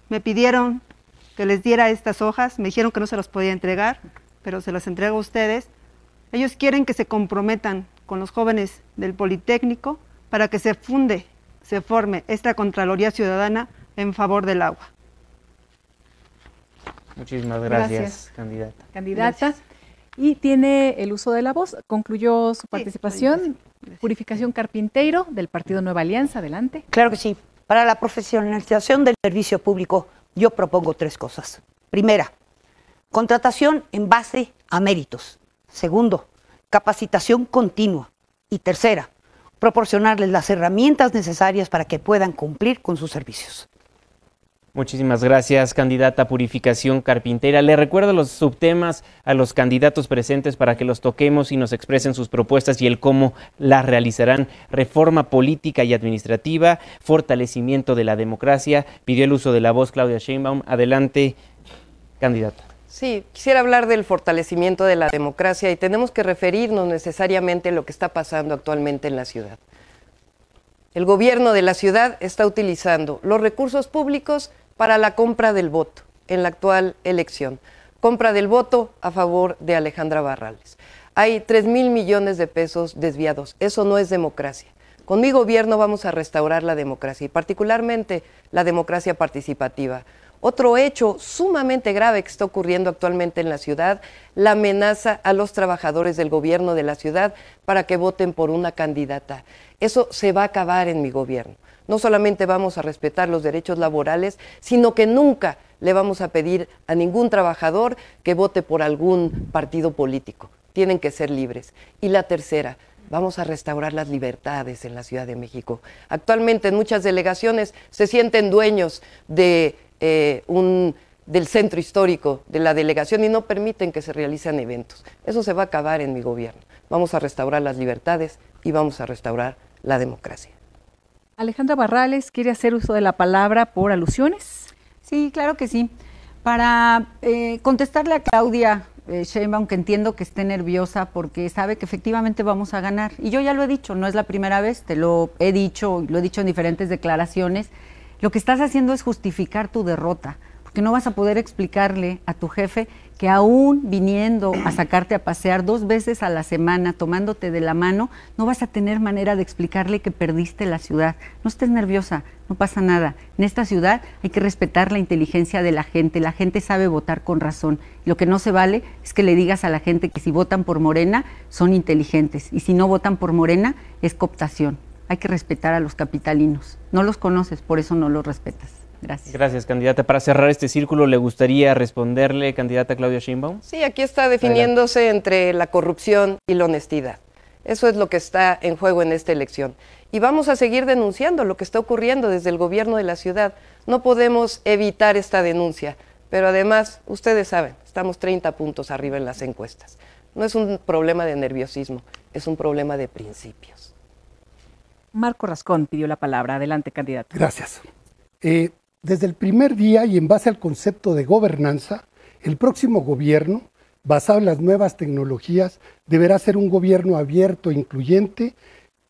Me pidieron que les diera estas hojas, me dijeron que no se las podía entregar, pero se las entrego a ustedes. Ellos quieren que se comprometan con los jóvenes del Politécnico para que se funde, se forme esta Contraloría Ciudadana en favor del agua. Muchísimas gracias, candidata. Candidata. Y tiene el uso de la voz. Concluyó su participación. Purificación Carpinteiro del Partido Nueva Alianza. Adelante. Claro que sí. Para la profesionalización del servicio público, yo propongo tres cosas. Primera, contratación en base a méritos. Segundo, capacitación continua. Y tercera, proporcionarles las herramientas necesarias para que puedan cumplir con sus servicios. Muchísimas gracias, candidata Purificación Carpintera. Le recuerdo los subtemas a los candidatos presentes para que los toquemos y nos expresen sus propuestas y el cómo las realizarán. Reforma política y administrativa, fortalecimiento de la democracia. Pidió el uso de la voz Claudia Sheinbaum. Adelante, candidata. Sí, quisiera hablar del fortalecimiento de la democracia y tenemos que referirnos necesariamente a lo que está pasando actualmente en la ciudad. El gobierno de la ciudad está utilizando los recursos públicos para la compra del voto en la actual elección. Compra del voto a favor de Alejandra Barrales. Hay 3 mil millones de pesos desviados. Eso no es democracia. Con mi gobierno vamos a restaurar la democracia y particularmente la democracia participativa. Otro hecho sumamente grave que está ocurriendo actualmente en la ciudad, la amenaza a los trabajadores del gobierno de la ciudad para que voten por una candidata. Eso se va a acabar en mi gobierno. No solamente vamos a respetar los derechos laborales, sino que nunca le vamos a pedir a ningún trabajador que vote por algún partido político. Tienen que ser libres. Y la tercera, vamos a restaurar las libertades en la Ciudad de México. Actualmente en muchas delegaciones se sienten dueños de eh, un, del centro histórico de la delegación y no permiten que se realicen eventos. Eso se va a acabar en mi gobierno. Vamos a restaurar las libertades y vamos a restaurar la democracia. Alejandra Barrales quiere hacer uso de la palabra por alusiones. Sí, claro que sí. Para eh, contestarle a Claudia eh, aunque entiendo que esté nerviosa porque sabe que efectivamente vamos a ganar. Y yo ya lo he dicho, no es la primera vez, te lo he dicho, lo he dicho en diferentes declaraciones. Lo que estás haciendo es justificar tu derrota, porque no vas a poder explicarle a tu jefe que aún viniendo a sacarte a pasear dos veces a la semana, tomándote de la mano, no vas a tener manera de explicarle que perdiste la ciudad. No estés nerviosa, no pasa nada. En esta ciudad hay que respetar la inteligencia de la gente. La gente sabe votar con razón. Lo que no se vale es que le digas a la gente que si votan por Morena son inteligentes y si no votan por Morena es cooptación hay que respetar a los capitalinos. No los conoces, por eso no los respetas. Gracias. Gracias, candidata. Para cerrar este círculo, ¿le gustaría responderle, candidata Claudia Schimbaum. Sí, aquí está definiéndose entre la corrupción y la honestidad. Eso es lo que está en juego en esta elección. Y vamos a seguir denunciando lo que está ocurriendo desde el gobierno de la ciudad. No podemos evitar esta denuncia, pero además, ustedes saben, estamos 30 puntos arriba en las encuestas. No es un problema de nerviosismo, es un problema de principios. Marco Rascón pidió la palabra. Adelante, candidato. Gracias. Eh, desde el primer día y en base al concepto de gobernanza, el próximo gobierno, basado en las nuevas tecnologías, deberá ser un gobierno abierto e incluyente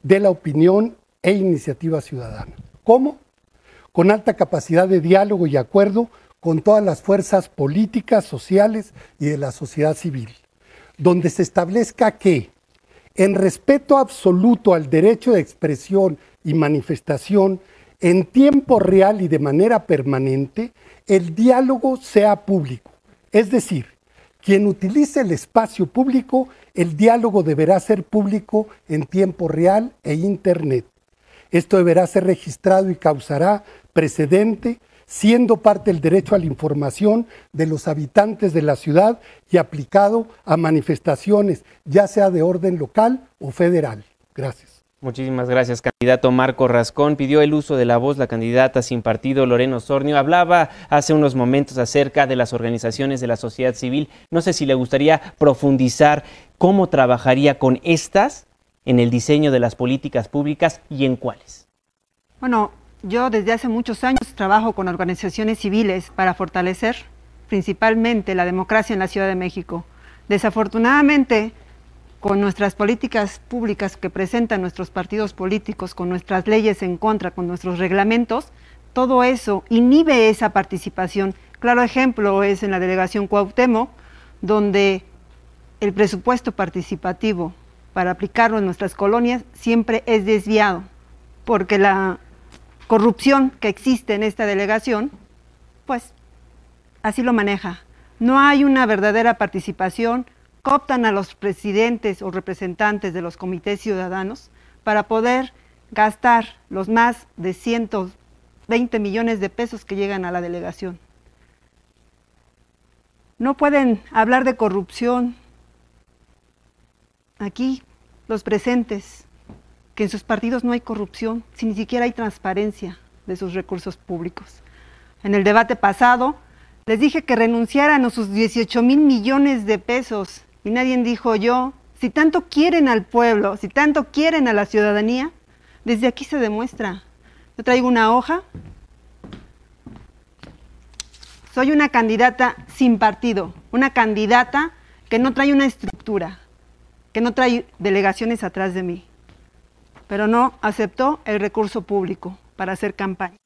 de la opinión e iniciativa ciudadana. ¿Cómo? Con alta capacidad de diálogo y acuerdo con todas las fuerzas políticas, sociales y de la sociedad civil, donde se establezca que en respeto absoluto al derecho de expresión y manifestación, en tiempo real y de manera permanente, el diálogo sea público. Es decir, quien utilice el espacio público, el diálogo deberá ser público en tiempo real e Internet. Esto deberá ser registrado y causará precedente siendo parte del derecho a la información de los habitantes de la ciudad y aplicado a manifestaciones, ya sea de orden local o federal. Gracias. Muchísimas gracias, candidato Marco Rascón. Pidió el uso de la voz la candidata sin partido Loreno Sornio. Hablaba hace unos momentos acerca de las organizaciones de la sociedad civil. No sé si le gustaría profundizar cómo trabajaría con estas en el diseño de las políticas públicas y en cuáles. Bueno, yo desde hace muchos años trabajo con organizaciones civiles para fortalecer principalmente la democracia en la Ciudad de México. Desafortunadamente, con nuestras políticas públicas que presentan nuestros partidos políticos, con nuestras leyes en contra, con nuestros reglamentos, todo eso inhibe esa participación. Claro ejemplo es en la delegación Cuauhtémoc, donde el presupuesto participativo para aplicarlo en nuestras colonias siempre es desviado, porque la corrupción que existe en esta delegación, pues así lo maneja. No hay una verdadera participación, cooptan a los presidentes o representantes de los comités ciudadanos para poder gastar los más de 120 millones de pesos que llegan a la delegación. No pueden hablar de corrupción aquí los presentes, que en sus partidos no hay corrupción, si ni siquiera hay transparencia de sus recursos públicos. En el debate pasado les dije que renunciaran a sus 18 mil millones de pesos y nadie dijo yo, si tanto quieren al pueblo, si tanto quieren a la ciudadanía, desde aquí se demuestra. Yo traigo una hoja. Soy una candidata sin partido, una candidata que no trae una estructura, que no trae delegaciones atrás de mí pero no aceptó el recurso público para hacer campaña.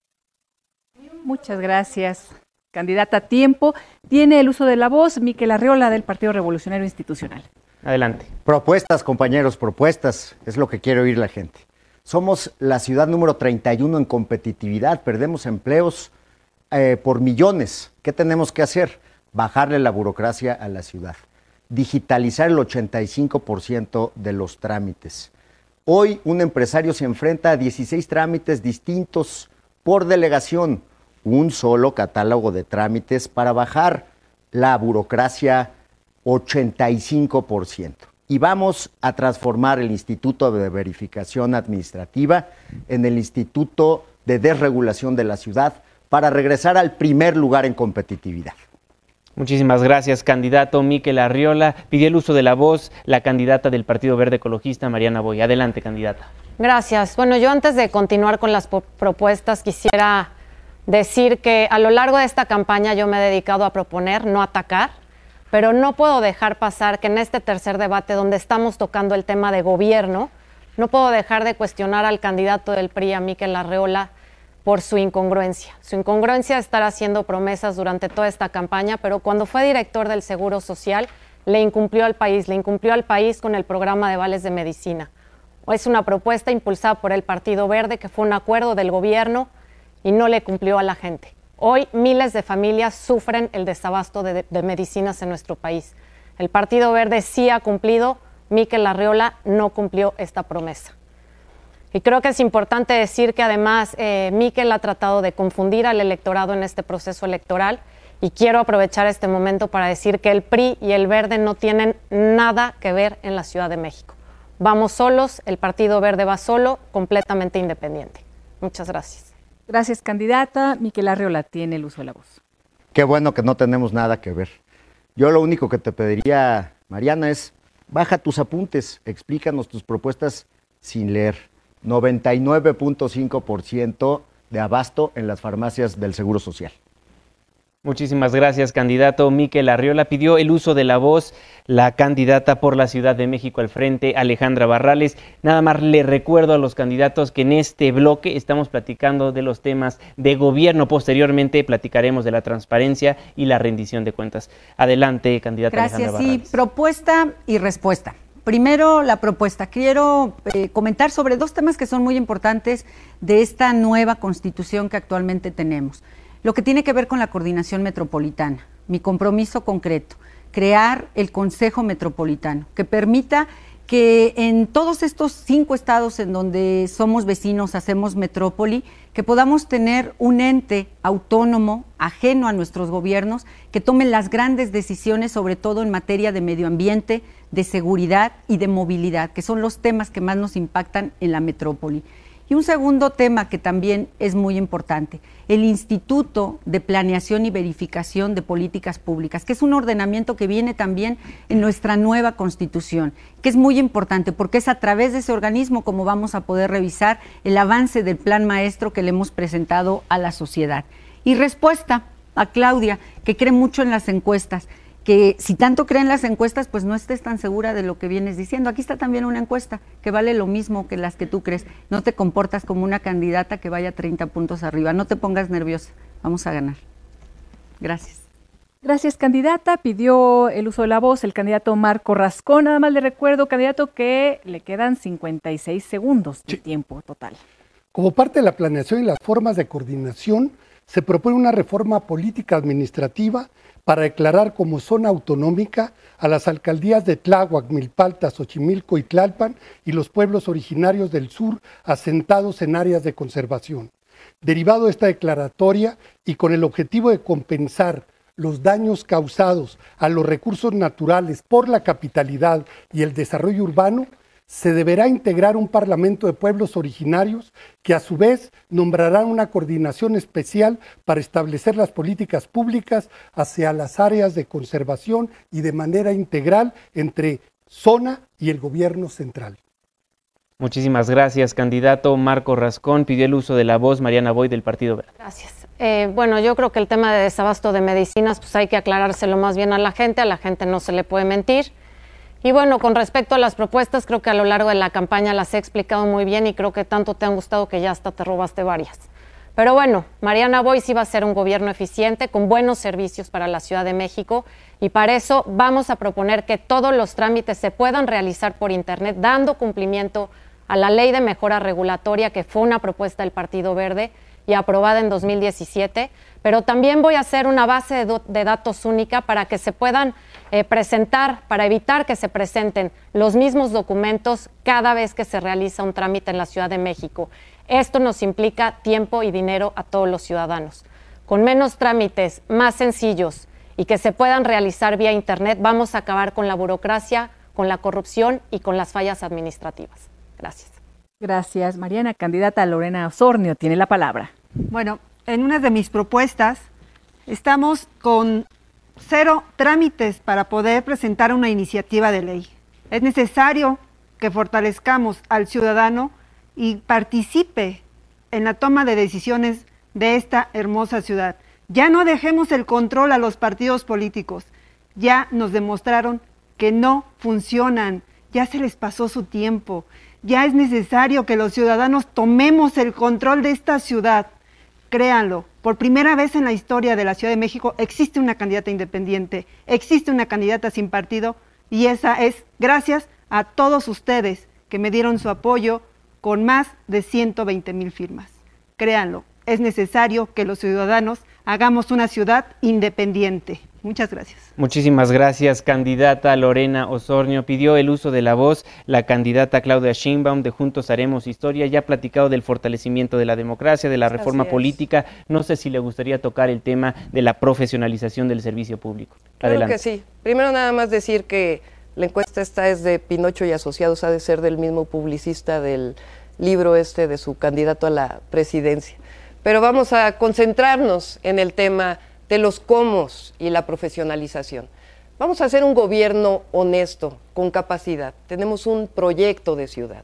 Muchas gracias. Candidata a Tiempo, tiene el uso de la voz Miquel Arriola del Partido Revolucionario Institucional. Adelante. Propuestas, compañeros, propuestas, es lo que quiere oír la gente. Somos la ciudad número 31 en competitividad, perdemos empleos eh, por millones. ¿Qué tenemos que hacer? Bajarle la burocracia a la ciudad, digitalizar el 85% de los trámites, Hoy un empresario se enfrenta a 16 trámites distintos por delegación, un solo catálogo de trámites para bajar la burocracia 85%. Y vamos a transformar el Instituto de Verificación Administrativa en el Instituto de Desregulación de la Ciudad para regresar al primer lugar en competitividad. Muchísimas gracias, candidato Miquel Arriola. Pidió el uso de la voz la candidata del Partido Verde Ecologista, Mariana Boy. Adelante, candidata. Gracias. Bueno, yo antes de continuar con las propuestas quisiera decir que a lo largo de esta campaña yo me he dedicado a proponer, no atacar, pero no puedo dejar pasar que en este tercer debate donde estamos tocando el tema de gobierno, no puedo dejar de cuestionar al candidato del PRI, a Miquel Arriola, por su incongruencia. Su incongruencia de estar haciendo promesas durante toda esta campaña, pero cuando fue director del Seguro Social, le incumplió al país, le incumplió al país con el programa de vales de medicina. Es una propuesta impulsada por el Partido Verde, que fue un acuerdo del gobierno y no le cumplió a la gente. Hoy miles de familias sufren el desabasto de, medicinas en nuestro país. El Partido Verde sí ha cumplido, Miquel Arriola no cumplió esta promesa. Y creo que es importante decir que además eh, Miquel ha tratado de confundir al electorado en este proceso electoral y quiero aprovechar este momento para decir que el PRI y el Verde no tienen nada que ver en la Ciudad de México. Vamos solos, el Partido Verde va solo, completamente independiente. Muchas gracias. Gracias, candidata. Miquel Arriola tiene el uso de la voz. Qué bueno que no tenemos nada que ver. Yo lo único que te pediría, Mariana, es baja tus apuntes, explícanos tus propuestas sin leer. 99.5% de abasto en las farmacias del Seguro Social. Muchísimas gracias, candidato. Miquel Arriola pidió el uso de la voz. La candidata por la Ciudad de México al frente, Alejandra Barrales. Nada más le recuerdo a los candidatos que en este bloque estamos platicando de los temas de gobierno. Posteriormente platicaremos de la transparencia y la rendición de cuentas. Adelante, candidata gracias, Alejandra Sí, propuesta y respuesta. Primero, la propuesta. Quiero eh, comentar sobre dos temas que son muy importantes de esta nueva constitución que actualmente tenemos. Lo que tiene que ver con la coordinación metropolitana, mi compromiso concreto, crear el Consejo Metropolitano, que permita que en todos estos cinco estados en donde somos vecinos, hacemos metrópoli, que podamos tener un ente autónomo, ajeno a nuestros gobiernos, que tome las grandes decisiones, sobre todo en materia de medio ambiente, de seguridad y de movilidad, que son los temas que más nos impactan en la metrópoli. Y un segundo tema que también es muy importante, el Instituto de Planeación y Verificación de Políticas Públicas, que es un ordenamiento que viene también en nuestra nueva constitución, que es muy importante porque es a través de ese organismo como vamos a poder revisar el avance del plan maestro que le hemos presentado a la sociedad. Y respuesta a Claudia, que cree mucho en las encuestas que si tanto creen las encuestas, pues no estés tan segura de lo que vienes diciendo. Aquí está también una encuesta que vale lo mismo que las que tú crees. No te comportas como una candidata que vaya 30 puntos arriba. No te pongas nerviosa. Vamos a ganar. Gracias. Gracias, candidata. Pidió el uso de la voz el candidato Marco Rascón. Nada más le recuerdo, candidato, que le quedan 56 segundos de tiempo total. Como parte de la planeación y las formas de coordinación, se propone una reforma política administrativa para declarar como zona autonómica a las alcaldías de Tláhuac, Milpaltas, Xochimilco y Tlalpan y los pueblos originarios del sur asentados en áreas de conservación. Derivado esta declaratoria y con el objetivo de compensar los daños causados a los recursos naturales por la capitalidad y el desarrollo urbano, se deberá integrar un Parlamento de Pueblos Originarios que a su vez nombrará una coordinación especial para establecer las políticas públicas hacia las áreas de conservación y de manera integral entre zona y el gobierno central. Muchísimas gracias, candidato Marco Rascón. Pidió el uso de la voz Mariana Boy del Partido Verde. Gracias. Eh, bueno, yo creo que el tema de desabasto de medicinas, pues hay que aclarárselo más bien a la gente. A la gente no se le puede mentir. Y bueno, con respecto a las propuestas, creo que a lo largo de la campaña las he explicado muy bien y creo que tanto te han gustado que ya hasta te robaste varias. Pero bueno, Mariana Boys iba a ser un gobierno eficiente, con buenos servicios para la Ciudad de México y para eso vamos a proponer que todos los trámites se puedan realizar por Internet, dando cumplimiento a la ley de mejora regulatoria que fue una propuesta del Partido Verde y aprobada en 2017, pero también voy a hacer una base de, datos única para que se puedan eh, presentar, para evitar que se presenten los mismos documentos cada vez que se realiza un trámite en la Ciudad de México. Esto nos implica tiempo y dinero a todos los ciudadanos. Con menos trámites, más sencillos y que se puedan realizar vía Internet, vamos a acabar con la burocracia, con la corrupción y con las fallas administrativas. Gracias. Gracias, Mariana. Candidata Lorena Osornio tiene la palabra. Bueno, en una de mis propuestas estamos con cero trámites para poder presentar una iniciativa de ley. Es necesario que fortalezcamos al ciudadano y participe en la toma de decisiones de esta hermosa ciudad. Ya no dejemos el control a los partidos políticos. Ya nos demostraron que no funcionan, ya se les pasó su tiempo, ya es necesario que los ciudadanos tomemos el control de esta ciudad. Créanlo, por primera vez en la historia de la Ciudad de México existe una candidata independiente, existe una candidata sin partido y esa es gracias a todos ustedes que me dieron su apoyo con más de 120 mil firmas. Créanlo, es necesario que los ciudadanos hagamos una ciudad independiente. Muchas gracias. Muchísimas gracias, candidata Lorena Osornio. Pidió el uso de la voz la candidata Claudia schinbaum de Juntos Haremos Historia. Ya ha platicado del fortalecimiento de la democracia, de la reforma política. No sé si le gustaría tocar el tema de la profesionalización del servicio público. Adelante. Claro que sí. Primero nada más decir que la encuesta esta es de Pinocho y Asociados, ha de ser del mismo publicista del libro este de su candidato a la presidencia pero vamos a concentrarnos en el tema de los cómo y la profesionalización. Vamos a hacer un gobierno honesto, con capacidad. Tenemos un proyecto de ciudad.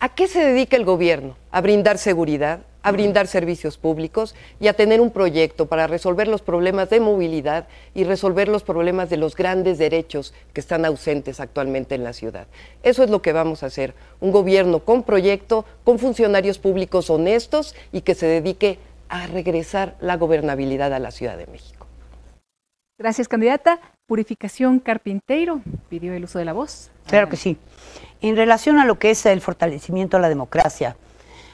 ¿A qué se dedica el gobierno? ¿A brindar seguridad? a brindar servicios públicos y a tener un proyecto para resolver los problemas de movilidad y resolver los problemas de los grandes derechos que están ausentes actualmente en la ciudad. Eso es lo que vamos a hacer, un gobierno con proyecto, con funcionarios públicos honestos y que se dedique a regresar la gobernabilidad a la Ciudad de México. Gracias, candidata. Purificación carpintero pidió el uso de la voz. Claro que sí. En relación a lo que es el fortalecimiento de la democracia,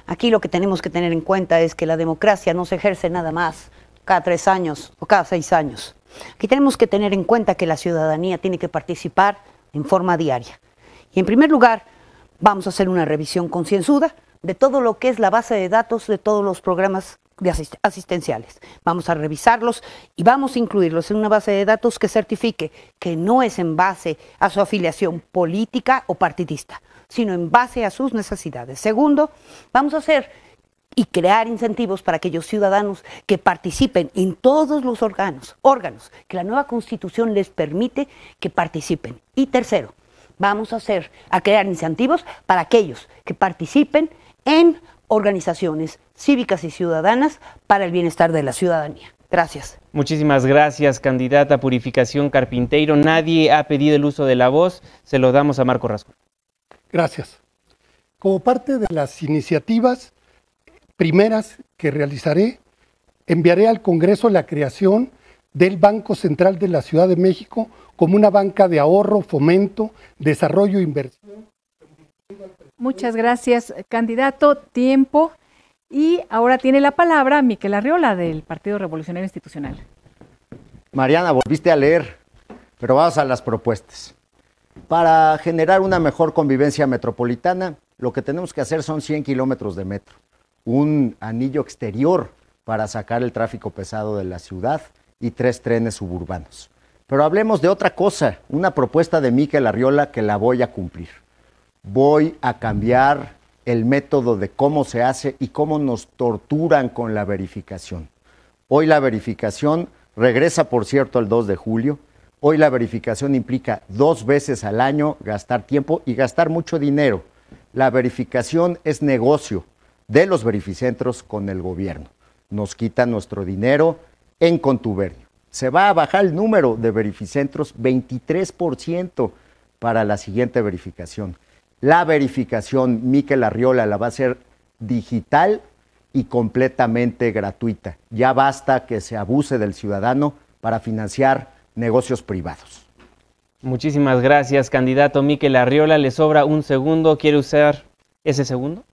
Aquí lo que tenemos que tener en cuenta es que la democracia no se ejerce nada más cada tres años o cada seis años. Aquí tenemos que tener en cuenta que la ciudadanía tiene que participar en forma diaria. Y en primer lugar, vamos a hacer una revisión concienzuda de todo lo que es la base de datos de todos los programas de asistenciales. Vamos a revisarlos y vamos a incluirlos en una base de datos que certifique que no es en base a su afiliación política o partidista sino en base a sus necesidades. Segundo, vamos a hacer y crear incentivos para aquellos ciudadanos que participen en todos los órganos, órganos que la nueva constitución les permite que participen. Y tercero, vamos a hacer a crear incentivos para aquellos que participen en organizaciones cívicas y ciudadanas para el bienestar de la ciudadanía. Gracias. Muchísimas gracias, candidata Purificación Carpinteiro. Nadie ha pedido el uso de la voz. Se lo damos a Marco Rascón. Gracias. Como parte de las iniciativas primeras que realizaré, enviaré al Congreso la creación del Banco Central de la Ciudad de México como una banca de ahorro, fomento, desarrollo e inversión. Muchas gracias, candidato. Tiempo. Y ahora tiene la palabra Miquel Arriola del Partido Revolucionario Institucional. Mariana, volviste a leer, pero vamos a las propuestas. Para generar una mejor convivencia metropolitana, lo que tenemos que hacer son 100 kilómetros de metro, un anillo exterior para sacar el tráfico pesado de la ciudad y tres trenes suburbanos. Pero hablemos de otra cosa, una propuesta de Miquel Arriola que la voy a cumplir. Voy a cambiar el método de cómo se hace y cómo nos torturan con la verificación. Hoy la verificación regresa, por cierto, el 2 de julio, Hoy la verificación implica dos veces al año gastar tiempo y gastar mucho dinero. La verificación es negocio de los verificentros con el gobierno. Nos quita nuestro dinero en contubernio. Se va a bajar el número de verificentros 23% para la siguiente verificación. La verificación, Miquel Arriola, la va a hacer digital y completamente gratuita. Ya basta que se abuse del ciudadano para financiar negocios privados. Muchísimas gracias, candidato Miquel Arriola. ¿Le sobra un segundo? ¿Quiere usar ese segundo?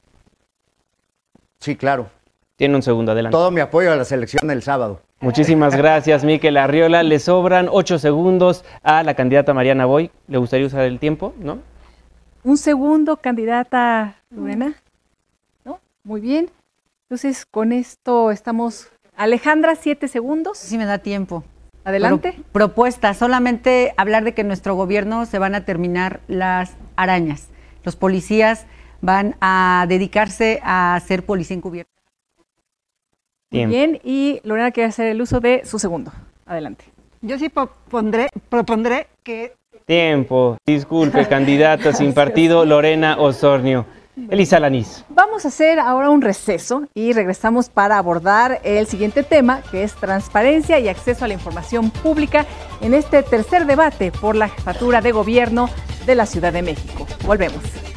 Sí, claro. Tiene un segundo, adelante. Todo mi apoyo a la selección del sábado. Muchísimas gracias, Miquel Arriola. Le sobran ocho segundos a la candidata Mariana Boy. ¿Le gustaría usar el tiempo? ¿No? Un segundo, candidata Lorena. ¿No? Muy bien. Entonces, con esto estamos. Alejandra, siete segundos. Sí, me da tiempo. Adelante. propuesta, solamente hablar de que en nuestro gobierno se van a terminar las arañas. Los policías van a dedicarse a ser policía encubierta. Bien. Bien, y Lorena quiere hacer el uso de su segundo. Adelante. Yo sí propondré, que... Tiempo. Disculpe, candidato sin partido, Lorena Osornio. Elisa Lanís. Vamos a hacer ahora un receso y regresamos para abordar el siguiente tema, que es transparencia y acceso a la información pública en este tercer debate por la jefatura de gobierno de la Ciudad de México. Volvemos.